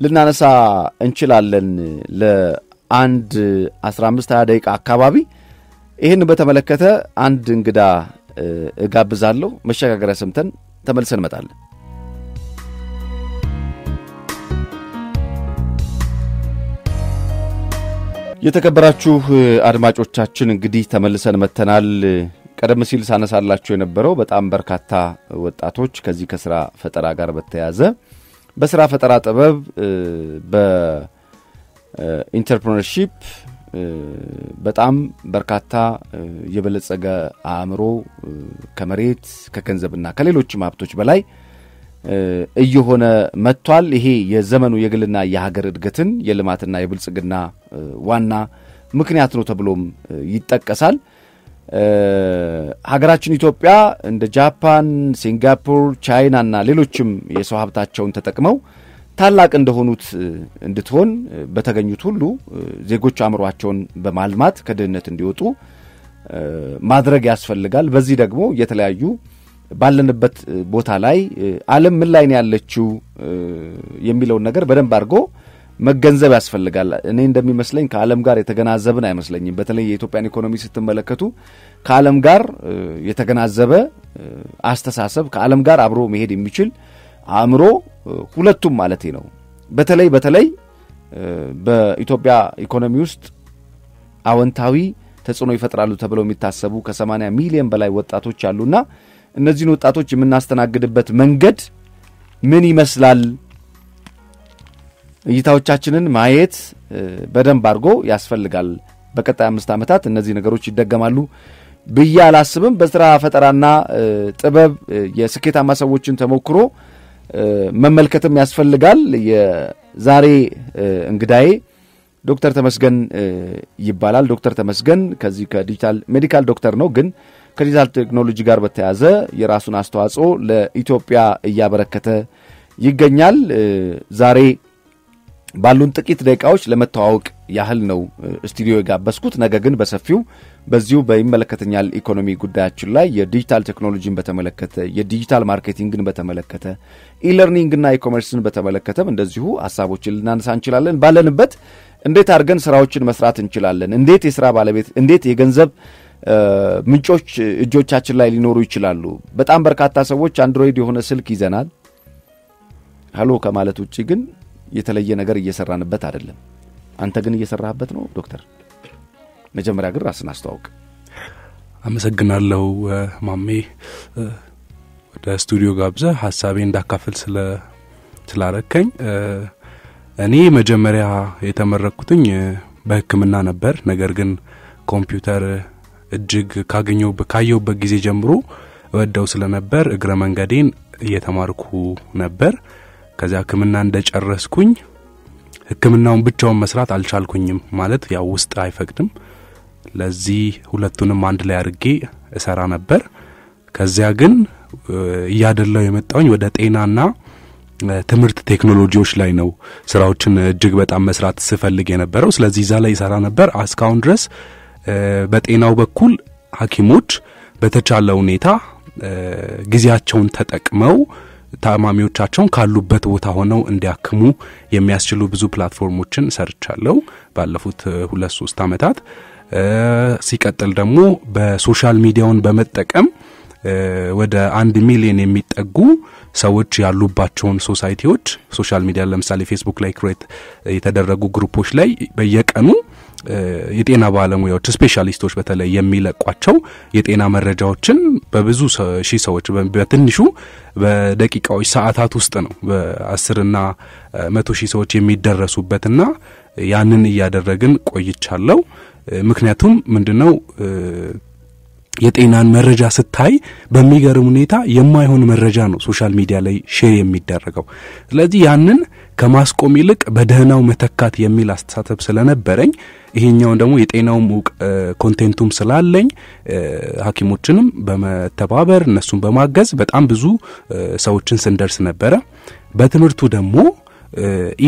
ልናነሳ እንችላለን። ለአንድ 15 20 ደቂቃ አካባቢ ይህን በተመለከተ አንድ እንግዳ እጋብዛለሁ። መሸጋገሪያ ሰምተን ተመልሰን እንመጣለን። የተከበራችሁ አድማጮቻችን እንግዲህ ተመልሰን መተናል። ቀደም ሲል ሳነሳላቸው የነበረው በጣም በርካታ ወጣቶች ከዚህ ከስራ ፈጠራ ጋር በተያያዘ በስራ ፈጠራ ጥበብ በኢንተርፕረነርሺፕ በጣም በርካታ የበለጸገ አእምሮ ከመሬት ከገንዘብና ከሌሎችም ሀብቶች በላይ እየሆነ መጥቷል። ይሄ የዘመኑ የግልና የሀገር እድገትን የልማትና የብልጽግና ዋና ምክንያት ነው ተብሎም ይጠቀሳል። ሀገራችን ኢትዮጵያ እንደ ጃፓን፣ ሲንጋፖር፣ ቻይና ሌሎችም የሰው ሀብታቸውን ተጠቅመው ታላቅ እንደሆኑት እንድትሆን በተገኙት ሁሉ ዜጎች አእምሯቸውን በማልማት ከድህነት እንዲወጡ ማድረግ ያስፈልጋል። በዚህ ደግሞ የተለያዩ ባለንበት ቦታ ላይ ዓለም ምን ላይ ነው ያለችው የሚለውን ነገር በደንብ አድርጎ መገንዘብ ያስፈልጋል። እኔ እንደሚመስለኝ ከዓለም ጋር የተገናዘብን አይመስለኝም። በተለይ የኢትዮጵያን ኢኮኖሚ ስትመለከቱ ከዓለም ጋር የተገናዘበ አስተሳሰብ፣ ከዓለም ጋር አብሮ መሄድ የሚችል አእምሮ ሁለቱም ማለት ነው። በተለይ በተለይ በኢትዮጵያ ኢኮኖሚ ውስጥ አወንታዊ ተጽዕኖ ይፈጥራሉ ተብለው የሚታሰቡ ከ80 ሚሊዮን በላይ ወጣቶች አሉና እነዚህን ወጣቶች የምናስተናግድበት መንገድ ምን ይመስላል? እይታዎቻችንን ማየት በደንብ አድርጎ ያስፈልጋል። በቀጣይ አምስት ዓመታት እነዚህ ነገሮች ይደገማሉ ብዬ አላስብም። በስራ ፈጠራና ጥበብ የስኬታማ ሰዎችን ተሞክሮ መመልከትም ያስፈልጋል። የዛሬ እንግዳዬ ዶክተር ተመስገን ይባላል። ዶክተር ተመስገን ከዚህ ከዲጂታል ሜዲካል ዶክተር ነው፣ ግን ከዲጂታል ቴክኖሎጂ ጋር በተያያዘ የራሱን አስተዋጽኦ ለኢትዮጵያ እያበረከተ ይገኛል። ዛሬ ባሉን ጥቂት ደቂቃዎች ለመተዋወቅ ያህል ነው ስቱዲዮ የጋበዝኩት። ነገ ግን በሰፊው በዚሁ በይመለከተኛል ኢኮኖሚ ጉዳያችን ላይ የዲጂታል ቴክኖሎጂን በተመለከተ የዲጂታል ማርኬቲንግን በተመለከተ ኢለርኒንግና ኢኮመርስን በተመለከተም እንደዚሁ ሀሳቦችን ልናነሳ እንችላለን። ባለንበት እንዴት አድርገን ስራዎችን መስራት እንችላለን? እንዴት የስራ ባለቤት እንዴት የገንዘብ ምንጮች እጆቻችን ላይ ሊኖሩ ይችላሉ? በጣም በርካታ ሰዎች አንድሮይድ የሆነ ስልክ ይዘናል ሀሎ ከማለት ውጭ ግን የተለየ ነገር እየሰራንበት አይደለም። አንተ ግን እየሰራህበት ነው ዶክተር። መጀመሪያ ግን ራስን አስተዋውቅ። አመሰግናለሁ ማሜ ወደ ስቱዲዮ ጋብዘ ሀሳቤ እንዳካፍል ስላረከኝ። እኔ መጀመሪያ የተመረኩትኝ በህክምና ነበር። ነገር ግን ኮምፒውተር እጅግ ካየውበት ጊዜ ጀምሮ እወደው ስለነበር እግረ መንገዴን እየተማርኩ ነበር። ከዚያ ህክምና እንደጨረስኩኝ ህክምናውን ብቻውን መስራት አልቻልኩኝም። ማለት ያው ውስጥ አይፈቅድም። ለዚህ ሁለቱንም አንድ ላይ አድርጌ እሰራ ነበር። ከዚያ ግን እያደላው የመጣውኝ ወደ ጤናና ትምህርት ቴክኖሎጂዎች ላይ ነው ስራዎችን እጅግ በጣም መስራት ስፈልግ የነበረው። ስለዚህ እዛ ላይ ይሰራ ነበር። እስካሁን ድረስ በጤናው በኩል ሐኪሞች በተቻለ ሁኔታ ጊዜያቸውን ተጠቅመው ታማሚዎቻቸውን ካሉበት ቦታ ሆነው እንዲያክሙ የሚያስችሉ ብዙ ፕላትፎርሞችን ሰርቻለሁ ባለፉት ሁለት ሶስት አመታት። ሲቀጥል ደግሞ በሶሻል ሚዲያውን በመጠቀም ወደ አንድ ሚሊዮን የሚጠጉ ሰዎች ያሉባቸውን ሶሳይቲዎች ሶሻል ሚዲያ ለምሳሌ ፌስቡክ ላይ ክሬት የተደረጉ ግሩፖች ላይ በየቀኑ የጤና ባለሙያዎች ስፔሻሊስቶች በተለይ የሚለቋቸው የጤና መረጃዎችን በብዙ ሺ ሰዎች በትንሹ በደቂቃዎች ሰዓታት ውስጥ ነው በአስርና መቶ ሺህ ሰዎች የሚደረሱበትና ያንን እያደረግን ቆይቻለሁ። ምክንያቱም ምንድነው የጤናን መረጃ ስታይ በሚገርም ሁኔታ የማይሆን መረጃ ነው ሶሻል ሚዲያ ላይ ሼር የሚደረገው። ስለዚህ ያንን ከማስቆም ይልቅ በደህናው መተካት የሚል አስተሳሰብ ስለነበረኝ ይሄኛውን ደግሞ የጤናውም ኮንቴንቱም ስላለኝ ሀኪሞችንም በመተባበር እነሱን በማገዝ በጣም ብዙ ሰዎችን ስንደርስ ነበረ። በትምህርቱ ደግሞ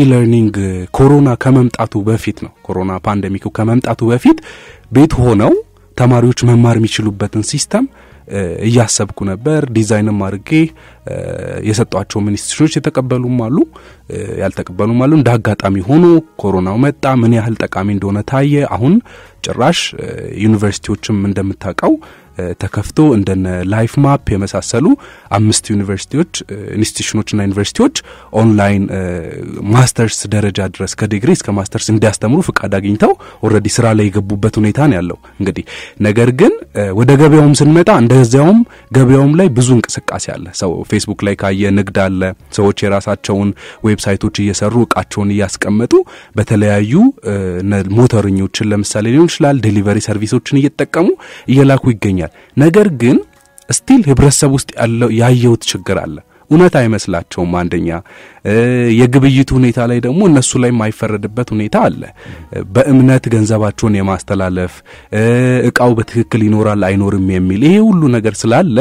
ኢለርኒንግ ኮሮና ከመምጣቱ በፊት ነው ኮሮና ፓንደሚኩ ከመምጣቱ በፊት ቤት ሆነው ተማሪዎች መማር የሚችሉበትን ሲስተም እያሰብኩ ነበር። ዲዛይንም አድርጌ የሰጧቸው ሚኒስትሮች የተቀበሉም አሉ፣ ያልተቀበሉም አሉ። እንደ አጋጣሚ ሆኖ ኮሮናው መጣ። ምን ያህል ጠቃሚ እንደሆነ ታየ። አሁን ጭራሽ ዩኒቨርሲቲዎችም እንደምታውቀው ተከፍቶ እንደነ ላይፍ ማፕ የመሳሰሉ አምስት ዩኒቨርሲቲዎች ኢንስቲቱሽኖችና ዩኒቨርሲቲዎች ኦንላይን ማስተርስ ደረጃ ድረስ ከዲግሪ እስከ ማስተርስ እንዲያስተምሩ ፍቃድ አግኝተው ኦረዲ ስራ ላይ የገቡበት ሁኔታ ነው ያለው። እንግዲህ ነገር ግን ወደ ገበያውም ስንመጣ እንደዚያውም ገበያውም ላይ ብዙ እንቅስቃሴ አለ። ሰው ፌስቡክ ላይ ካየ ንግድ አለ። ሰዎች የራሳቸውን ዌብሳይቶች እየሰሩ እቃቸውን እያስቀመጡ በተለያዩ ሞተርኞችን ለምሳሌ ሊሆን ይችላል ዴሊቨሪ ሰርቪሶችን እየተጠቀሙ እየላኩ ይገኛል። ይመስለኛል። ነገር ግን ስቲል ህብረተሰብ ውስጥ ያለው ያየሁት ችግር አለ። እውነት አይመስላቸውም። አንደኛ የግብይት ሁኔታ ላይ ደግሞ እነሱ ላይ የማይፈረድበት ሁኔታ አለ። በእምነት ገንዘባቸውን የማስተላለፍ እቃው በትክክል ይኖራል አይኖርም የሚል ይሄ ሁሉ ነገር ስላለ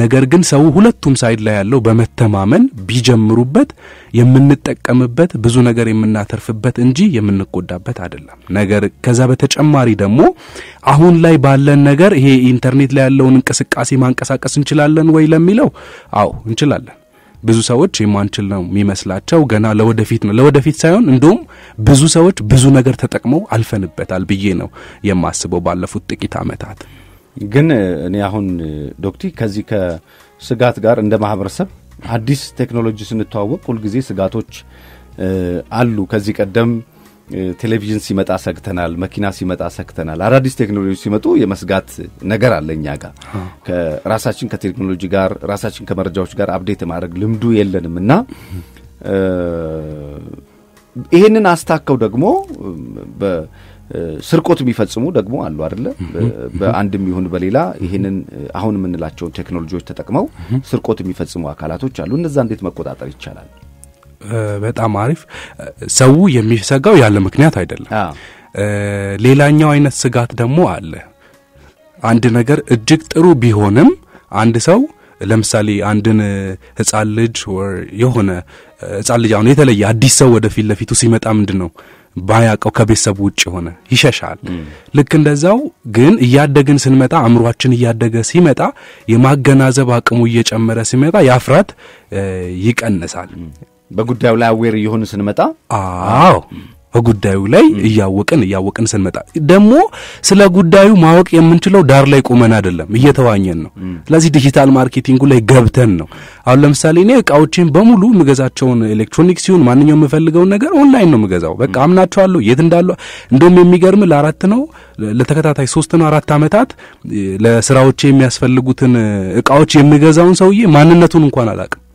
ነገር ግን ሰው ሁለቱም ሳይድ ላይ ያለው በመተማመን ቢጀምሩበት የምንጠቀምበት ብዙ ነገር የምናተርፍበት እንጂ የምንጎዳበት አይደለም። ነገር ከዛ በተጨማሪ ደግሞ አሁን ላይ ባለን ነገር ይሄ ኢንተርኔት ላይ ያለውን እንቅስቃሴ ማንቀሳቀስ እንችላለን ወይ ለሚለው፣ አዎ እንችላለን። ብዙ ሰዎች የማንችል ነው የሚመስላቸው ገና ለወደፊት ነው ለወደፊት ሳይሆን እንዲሁም ብዙ ሰዎች ብዙ ነገር ተጠቅመው አልፈንበታል ብዬ ነው የማስበው ባለፉት ጥቂት አመታት። ግን እኔ አሁን ዶክቲ ከዚህ ከስጋት ጋር እንደ ማህበረሰብ አዲስ ቴክኖሎጂ ስንተዋወቅ ሁልጊዜ ስጋቶች አሉ። ከዚህ ቀደም ቴሌቪዥን ሲመጣ ሰግተናል፣ መኪና ሲመጣ ሰግተናል። አዳዲስ ቴክኖሎጂ ሲመጡ የመስጋት ነገር አለ እኛ ጋር። ራሳችን ከቴክኖሎጂ ጋር ራሳችን ከመረጃዎች ጋር አብዴት ማድረግ ልምዱ የለንም እና ይህንን አስታከው ደግሞ ስርቆት የሚፈጽሙ ደግሞ አሉ አይደለ? በአንድም ይሁን በሌላ ይህንን አሁን የምንላቸውን ቴክኖሎጂዎች ተጠቅመው ስርቆት የሚፈጽሙ አካላቶች አሉ። እነዛ እንዴት መቆጣጠር ይቻላል? በጣም አሪፍ። ሰው የሚሰጋው ያለ ምክንያት አይደለም። ሌላኛው አይነት ስጋት ደግሞ አለ። አንድ ነገር እጅግ ጥሩ ቢሆንም አንድ ሰው ለምሳሌ አንድን ህጻን ልጅ የሆነ ህጻን ልጅ አሁን የተለየ አዲስ ሰው ወደፊት ለፊቱ ሲመጣ ምንድን ነው ባያቀው ከቤተሰቡ ውጭ ሆነ ይሸሻል። ልክ እንደዛው ግን እያደግን ስንመጣ አእምሯችን እያደገ ሲመጣ የማገናዘብ አቅሙ እየጨመረ ሲመጣ ያፍራት ይቀንሳል። በጉዳዩ ላይ አዌር እየሆን ስንመጣ አዎ በጉዳዩ ላይ እያወቅን እያወቅን ስንመጣ ደግሞ ስለ ጉዳዩ ማወቅ የምንችለው ዳር ላይ ቁመን አይደለም፣ እየተዋኘን ነው። ስለዚህ ዲጂታል ማርኬቲንጉ ላይ ገብተን ነው። አሁን ለምሳሌ እኔ እቃዎችን በሙሉ ምገዛቸውን ኤሌክትሮኒክስ ሲሆን ማንኛውም የምፈልገውን ነገር ኦንላይን ነው ምገዛው። በቃ አምናቸዋለሁ የት እንዳለ። እንደውም የሚገርም ለአራት ነው ለተከታታይ ሶስት ነው አራት ዓመታት ለስራዎቼ የሚያስፈልጉትን እቃዎች የሚገዛውን ሰውዬ ማንነቱን እንኳን አላቅም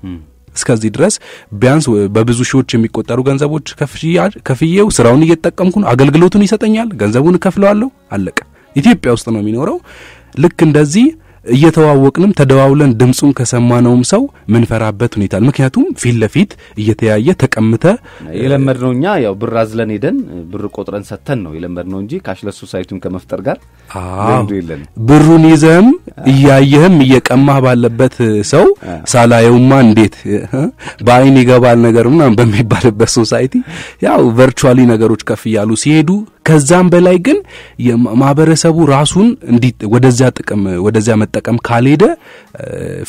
እስከዚህ ድረስ ቢያንስ በብዙ ሺዎች የሚቆጠሩ ገንዘቦች ከፍዬው ስራውን እየተጠቀምኩ ነው። አገልግሎቱን ይሰጠኛል፣ ገንዘቡን እከፍለዋለሁ፣ አለቀ። ኢትዮጵያ ውስጥ ነው የሚኖረው። ልክ እንደዚህ እየተዋወቅንም ተደዋውለን ድምፁን ከሰማነውም ሰው ምንፈራበት ሁኔታ ምክንያቱም ፊት ለፊት እየተያየ ተቀምተ የለመድ ነው። እኛ ያው ብር አዝለን ሄደን ብር ቆጥረን ሰተን ነው የለመድ ነው እንጂ ካሽለስ ሶሳይቲውን ከመፍጠር ጋር ብሩን ይዘህም እያየህም እየቀማህ ባለበት ሰው ሳላየውማ እንዴት በአይን ይገባል ነገር ምናም በሚባልበት ሶሳይቲ ያው ቨርቹዋሊ ነገሮች ከፍ እያሉ ሲሄዱ ከዛም በላይ ግን ማህበረሰቡ ራሱን ወደዚያ ጥቅም ወደዚያ መጠቀም ካልሄደ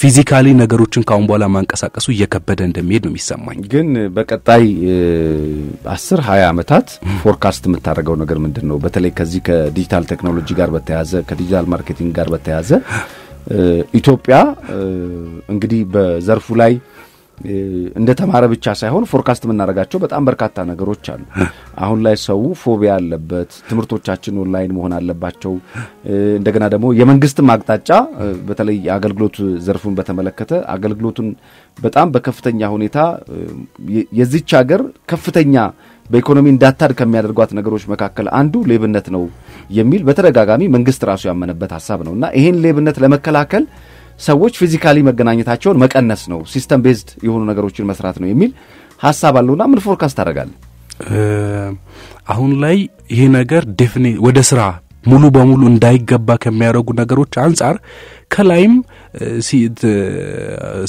ፊዚካሊ ነገሮችን ካሁን በኋላ ማንቀሳቀሱ እየከበደ እንደሚሄድ ነው የሚሰማኝ። ግን በቀጣይ አስር ሀያ ዓመታት ፎርካስት የምታደርገው ነገር ምንድን ነው? በተለይ ከዚህ ከዲጂታል ቴክኖሎጂ ጋር በተያዘ ከዲጂታል ማርኬቲንግ ጋር በተያዘ ኢትዮጵያ እንግዲህ በዘርፉ ላይ እንደ ተማረ ብቻ ሳይሆን ፎርካስት የምናደርጋቸው በጣም በርካታ ነገሮች አሉ። አሁን ላይ ሰው ፎቢያ አለበት። ትምህርቶቻችን ኦንላይን መሆን አለባቸው። እንደገና ደግሞ የመንግስትም አቅጣጫ በተለይ የአገልግሎት ዘርፉን በተመለከተ አገልግሎቱን በጣም በከፍተኛ ሁኔታ የዚች ሀገር ከፍተኛ በኢኮኖሚ እንዳታድ ከሚያደርጓት ነገሮች መካከል አንዱ ሌብነት ነው የሚል በተደጋጋሚ መንግስት ራሱ ያመነበት ሀሳብ ነው እና ይህን ሌብነት ለመከላከል ሰዎች ፊዚካሊ መገናኘታቸውን መቀነስ ነው፣ ሲስተም ቤዝድ የሆኑ ነገሮችን መስራት ነው የሚል ሀሳብ አለውና ምን ፎርካስት ታደርጋለህ? አሁን ላይ ይሄ ነገር ዴፊኒ ወደ ስራ ሙሉ በሙሉ እንዳይገባ ከሚያደርጉ ነገሮች አንጻር ከላይም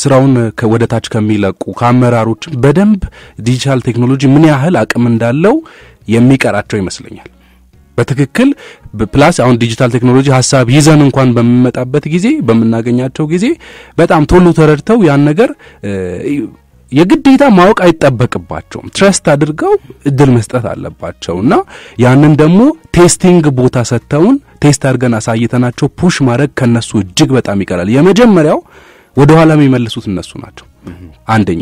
ስራውን ወደ ታች ከሚለቁ ከአመራሮችም በደንብ ዲጂታል ቴክኖሎጂ ምን ያህል አቅም እንዳለው የሚቀራቸው ይመስለኛል። በትክክል ፕላስ አሁን ዲጂታል ቴክኖሎጂ ሀሳብ ይዘን እንኳን በምንመጣበት ጊዜ በምናገኛቸው ጊዜ በጣም ቶሎ ተረድተው ያን ነገር የግዴታ ማወቅ አይጠበቅባቸውም። ትረስት አድርገው እድል መስጠት አለባቸው እና ያንን ደግሞ ቴስቲንግ ቦታ ሰጥተውን ቴስት አድርገን አሳይተናቸው ፑሽ ማድረግ ከነሱ እጅግ በጣም ይቀላል። የመጀመሪያው ወደኋላ የሚመልሱት እነሱ ናቸው። አንደኛ።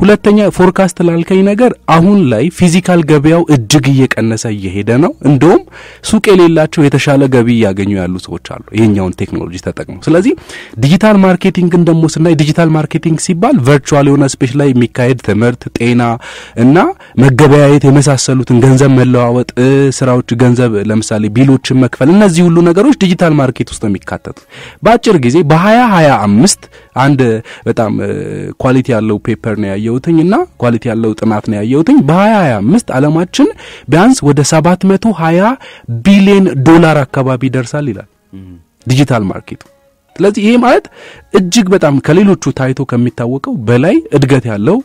ሁለተኛ ፎርካስት ላልከኝ ነገር አሁን ላይ ፊዚካል ገበያው እጅግ እየቀነሰ እየሄደ ነው። እንደውም ሱቅ የሌላቸው የተሻለ ገቢ እያገኙ ያሉ ሰዎች አሉ ይሄኛውን ቴክኖሎጂ ተጠቅመው። ስለዚህ ዲጂታል ማርኬቲንግን ደግሞ ስናይ ዲጂታል ማርኬቲንግ ሲባል ቨርቹዋል የሆነ ስፔስ ላይ የሚካሄድ ትምህርት፣ ጤና እና መገበያየት የመሳሰሉትን ገንዘብ መለዋወጥ ስራዎች፣ ገንዘብ ለምሳሌ ቢሎችን መክፈል፣ እነዚህ ሁሉ ነገሮች ዲጂታል ማርኬት ውስጥ ነው የሚካተቱት። በአጭር ጊዜ በሀያ ሀያ አምስት አንድ በጣም ኳሊቲ ያለው ፔፐር ነው ያየሁትኝ እና ኳሊቲ ያለው ጥናት ነው ያየሁትኝ። በ2025 ዓለማችን ቢያንስ ወደ 720 ቢሊዮን ዶላር አካባቢ ይደርሳል ይላል ዲጂታል ማርኬቱ። ስለዚህ ይሄ ማለት እጅግ በጣም ከሌሎቹ ታይቶ ከሚታወቀው በላይ እድገት ያለው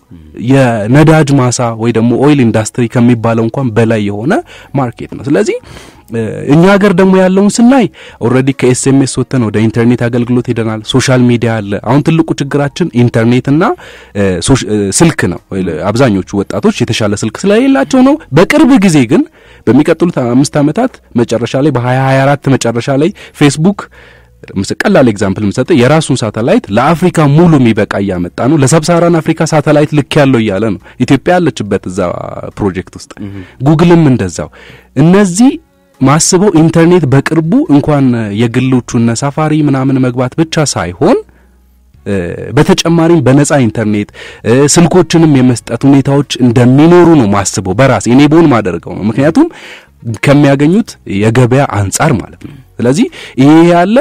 የነዳጅ ማሳ ወይ ደግሞ ኦይል ኢንዱስትሪ ከሚባለው እንኳን በላይ የሆነ ማርኬት ነው። ስለዚህ እኛ ሀገር ደግሞ ያለውን ስናይ ኦልሬዲ ከኤስኤምኤስ ወጥተን ወደ ኢንተርኔት አገልግሎት ሄደናል። ሶሻል ሚዲያ አለ። አሁን ትልቁ ችግራችን ኢንተርኔትና ስልክ ነው። አብዛኞቹ ወጣቶች የተሻለ ስልክ ስለሌላቸው ነው። በቅርብ ጊዜ ግን በሚቀጥሉት አምስት ዓመታት መጨረሻ ላይ በ2024 መጨረሻ ላይ ፌስቡክ ቀላል ኤግዛምፕል ምሰጥ የራሱን ሳተላይት ለአፍሪካ ሙሉ የሚበቃ እያመጣ ነው። ለሰብሳራን አፍሪካ ሳተላይት ልክ ያለው እያለ ነው። ኢትዮጵያ ያለችበት እዛ ፕሮጀክት ውስጥ ጉግልም እንደዛው። እነዚህ ማስበው ኢንተርኔት በቅርቡ እንኳን የግሎቹን ሳፋሪ ምናምን መግባት ብቻ ሳይሆን በተጨማሪም በነጻ ኢንተርኔት ስልኮችንም የመስጠት ሁኔታዎች እንደሚኖሩ ነው ማስበው። በራሴ እኔ ቦን ማደርገው ነው። ምክንያቱም ከሚያገኙት የገበያ አንጻር ማለት ነው። ስለዚህ ይሄ ያለ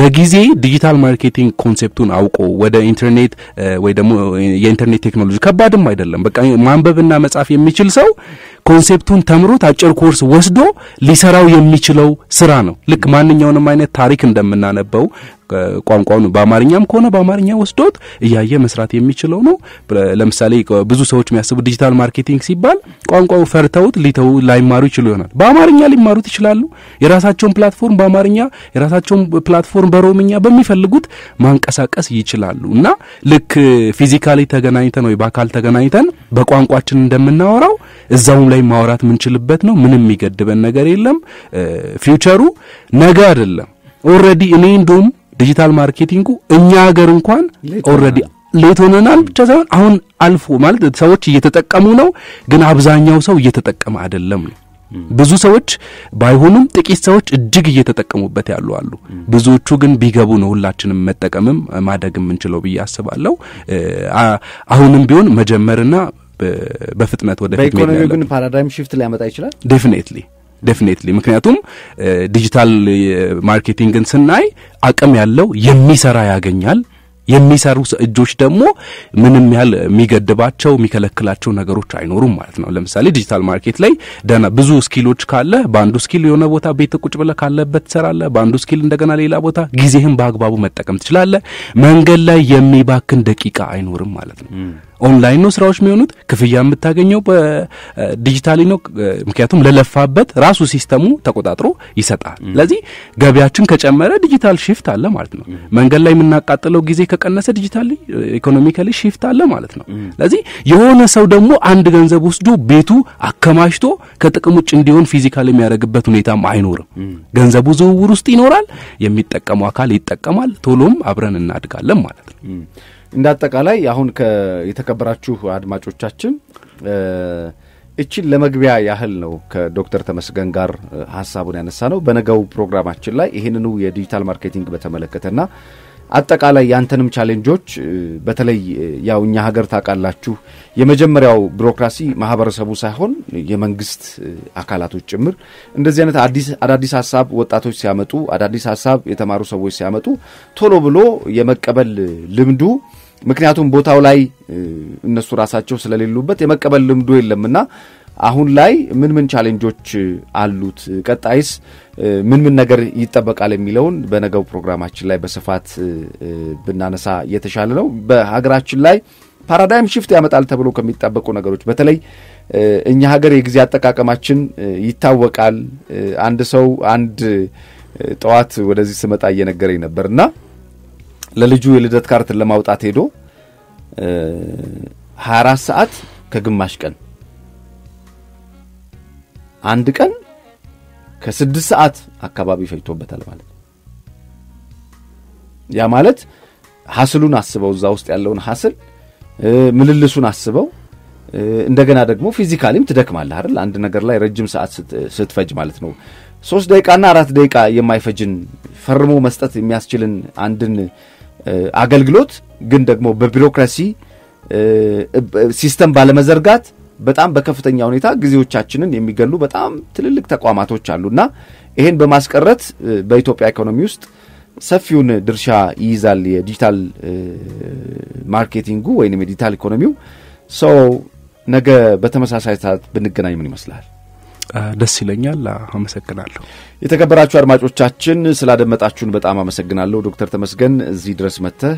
በጊዜ ዲጂታል ማርኬቲንግ ኮንሴፕቱን አውቆ ወደ ኢንተርኔት ወይ ደግሞ የኢንተርኔት ቴክኖሎጂ ከባድም አይደለም። በቃ ማንበብና መጻፍ የሚችል ሰው ኮንሴፕቱን ተምሮት አጭር ኮርስ ወስዶ ሊሰራው የሚችለው ስራ ነው። ልክ ማንኛውንም አይነት ታሪክ እንደምናነበው ቋንቋውን በአማርኛም ከሆነ በአማርኛ ወስዶት እያየ መስራት የሚችለው ነው። ለምሳሌ ብዙ ሰዎች የሚያስቡ ዲጂታል ማርኬቲንግ ሲባል ቋንቋው ፈርተውት ሊተው ላይማሩ ይችሉ ይሆናል። በአማርኛ ሊማሩት ይችላሉ። የራሳቸውን ፕላትፎርም በአማርኛ የራሳቸውን ፕላትፎርም በሮምኛ በሚፈልጉት ማንቀሳቀስ ይችላሉ እና ልክ ፊዚካሊ ተገናኝተን ወይ በአካል ተገናኝተን በቋንቋችን እንደምናወራው እዛውም ላይ ማውራት የምንችልበት ነው። ምንም የሚገድበን ነገር የለም። ፊውቸሩ ነገ አይደለም። ኦልሬዲ እኔ እንደውም ዲጂታል ማርኬቲንጉ እኛ ሀገር እንኳን ኦልሬዲ ሌት ሆነናል ብቻ ሳይሆን አሁን አልፎ ማለት ሰዎች እየተጠቀሙ ነው፣ ግን አብዛኛው ሰው እየተጠቀመ አይደለም ነው። ብዙ ሰዎች ባይሆኑም ጥቂት ሰዎች እጅግ እየተጠቀሙበት ያሉ አሉ። ብዙዎቹ ግን ቢገቡ ነው ሁላችንም መጠቀምም ማደግ የምንችለው ብዬ አስባለሁ። አሁንም ቢሆን መጀመርና በፍጥነት ወደፊት በኢኮኖሚ ግን ፓራዳይም ሽፍት ሊያመጣ ይችላል። ዴፊኔትሊ ዴፊኔትሊ ምክንያቱም ዲጂታል ማርኬቲንግን ስናይ አቅም ያለው የሚሰራ ያገኛል። የሚሰሩ እጆች ደግሞ ምንም ያህል የሚገድባቸው የሚከለክላቸው ነገሮች አይኖሩም ማለት ነው። ለምሳሌ ዲጂታል ማርኬት ላይ ደና ብዙ ስኪሎች ካለ በአንዱ ስኪል የሆነ ቦታ ቤት ቁጭ ብለ ካለበት ትሰራለ በአንዱ ስኪል እንደገና ሌላ ቦታ ጊዜህን በአግባቡ መጠቀም ትችላለ መንገድ ላይ የሚባክን ደቂቃ አይኖርም ማለት ነው። ኦንላይን ነው ስራዎች የሚሆኑት። ክፍያ የምታገኘው በዲጂታሊ ነው። ምክንያቱም ለለፋበት ራሱ ሲስተሙ ተቆጣጥሮ ይሰጣል። ስለዚህ ገቢያችን ከጨመረ ዲጂታል ሺፍት አለ ማለት ነው። መንገድ ላይ የምናቃጥለው ጊዜ ከቀነሰ ዲጂታል ኢኮኖሚካሊ ሺፍት አለ ማለት ነው። ስለዚህ የሆነ ሰው ደግሞ አንድ ገንዘብ ወስዶ ቤቱ አከማችቶ ከጥቅም ውጭ እንዲሆን ፊዚካል የሚያደርግበት ሁኔታም አይኖርም። ገንዘቡ ዝውውር ውስጥ ይኖራል። የሚጠቀሙ አካል ይጠቀማል። ቶሎም አብረን እናድጋለን ማለት ነው። እንደ አጠቃላይ አሁን የተከበራችሁ አድማጮቻችን እችን ለመግቢያ ያህል ነው ከዶክተር ተመስገን ጋር ሀሳቡን ያነሳ ነው። በነገው ፕሮግራማችን ላይ ይህንኑ የዲጂታል ማርኬቲንግ በተመለከተና አጠቃላይ ያንተንም ቻሌንጆች በተለይ ያው እኛ ሀገር ታውቃላችሁ የመጀመሪያው ቢሮክራሲ ማህበረሰቡ ሳይሆን የመንግስት አካላቶች ጭምር እንደዚህ አይነት አዳዲስ ሀሳብ ወጣቶች ሲያመጡ፣ አዳዲስ ሀሳብ የተማሩ ሰዎች ሲያመጡ ቶሎ ብሎ የመቀበል ልምዱ ምክንያቱም ቦታው ላይ እነሱ ራሳቸው ስለሌሉበት የመቀበል ልምዱ የለምና አሁን ላይ ምን ምን ቻሌንጆች አሉት፣ ቀጣይስ ምን ምን ነገር ይጠበቃል የሚለውን በነገው ፕሮግራማችን ላይ በስፋት ብናነሳ የተሻለ ነው። በሀገራችን ላይ ፓራዳይም ሽፍት ያመጣል ተብሎ ከሚጠበቁ ነገሮች በተለይ እኛ ሀገር የጊዜ አጠቃቀማችን ይታወቃል። አንድ ሰው አንድ ጠዋት ወደዚህ ስመጣ እየነገረኝ ነበር እና ለልጁ የልደት ካርትን ለማውጣት ሄዶ 24 ሰዓት ከግማሽ ቀን አንድ ቀን ከስድስት ሰዓት አካባቢ ፈጅቶበታል ማለት ነው። ያ ማለት ሀስሉን አስበው እዛ ውስጥ ያለውን ሀስል ምልልሱን አስበው እንደገና ደግሞ ፊዚካሊም ትደክማለህ አይደል? አንድ ነገር ላይ ረጅም ሰዓት ስትፈጅ ማለት ነው። ሶስት ደቂቃና አራት ደቂቃ የማይፈጅን ፈርሞ መስጠት የሚያስችልን አንድን አገልግሎት ግን ደግሞ በቢሮክራሲ ሲስተም ባለመዘርጋት በጣም በከፍተኛ ሁኔታ ጊዜዎቻችንን የሚገሉ በጣም ትልልቅ ተቋማቶች አሉና ይህን በማስቀረት በኢትዮጵያ ኢኮኖሚ ውስጥ ሰፊውን ድርሻ ይይዛል የዲጂታል ማርኬቲንጉ ወይም የዲጂታል ኢኮኖሚው ሰው ነገ በተመሳሳይ ሰዓት ብንገናኝ ምን ይመስላል? ደስ ይለኛል። አመሰግናለሁ። የተከበራችሁ አድማጮቻችን ስላደመጣችሁን በጣም አመሰግናለሁ። ዶክተር ተመስገን እዚህ ድረስ መጥተህ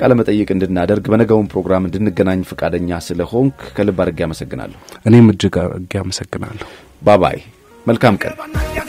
ቃለ መጠይቅ እንድናደርግ በነገውን ፕሮግራም እንድንገናኝ ፈቃደኛ ስለሆንክ ከልብ አድርጌ አመሰግናለሁ። እኔም እጅግ አድርጌ አመሰግናለሁ። ባባይ መልካም ቀን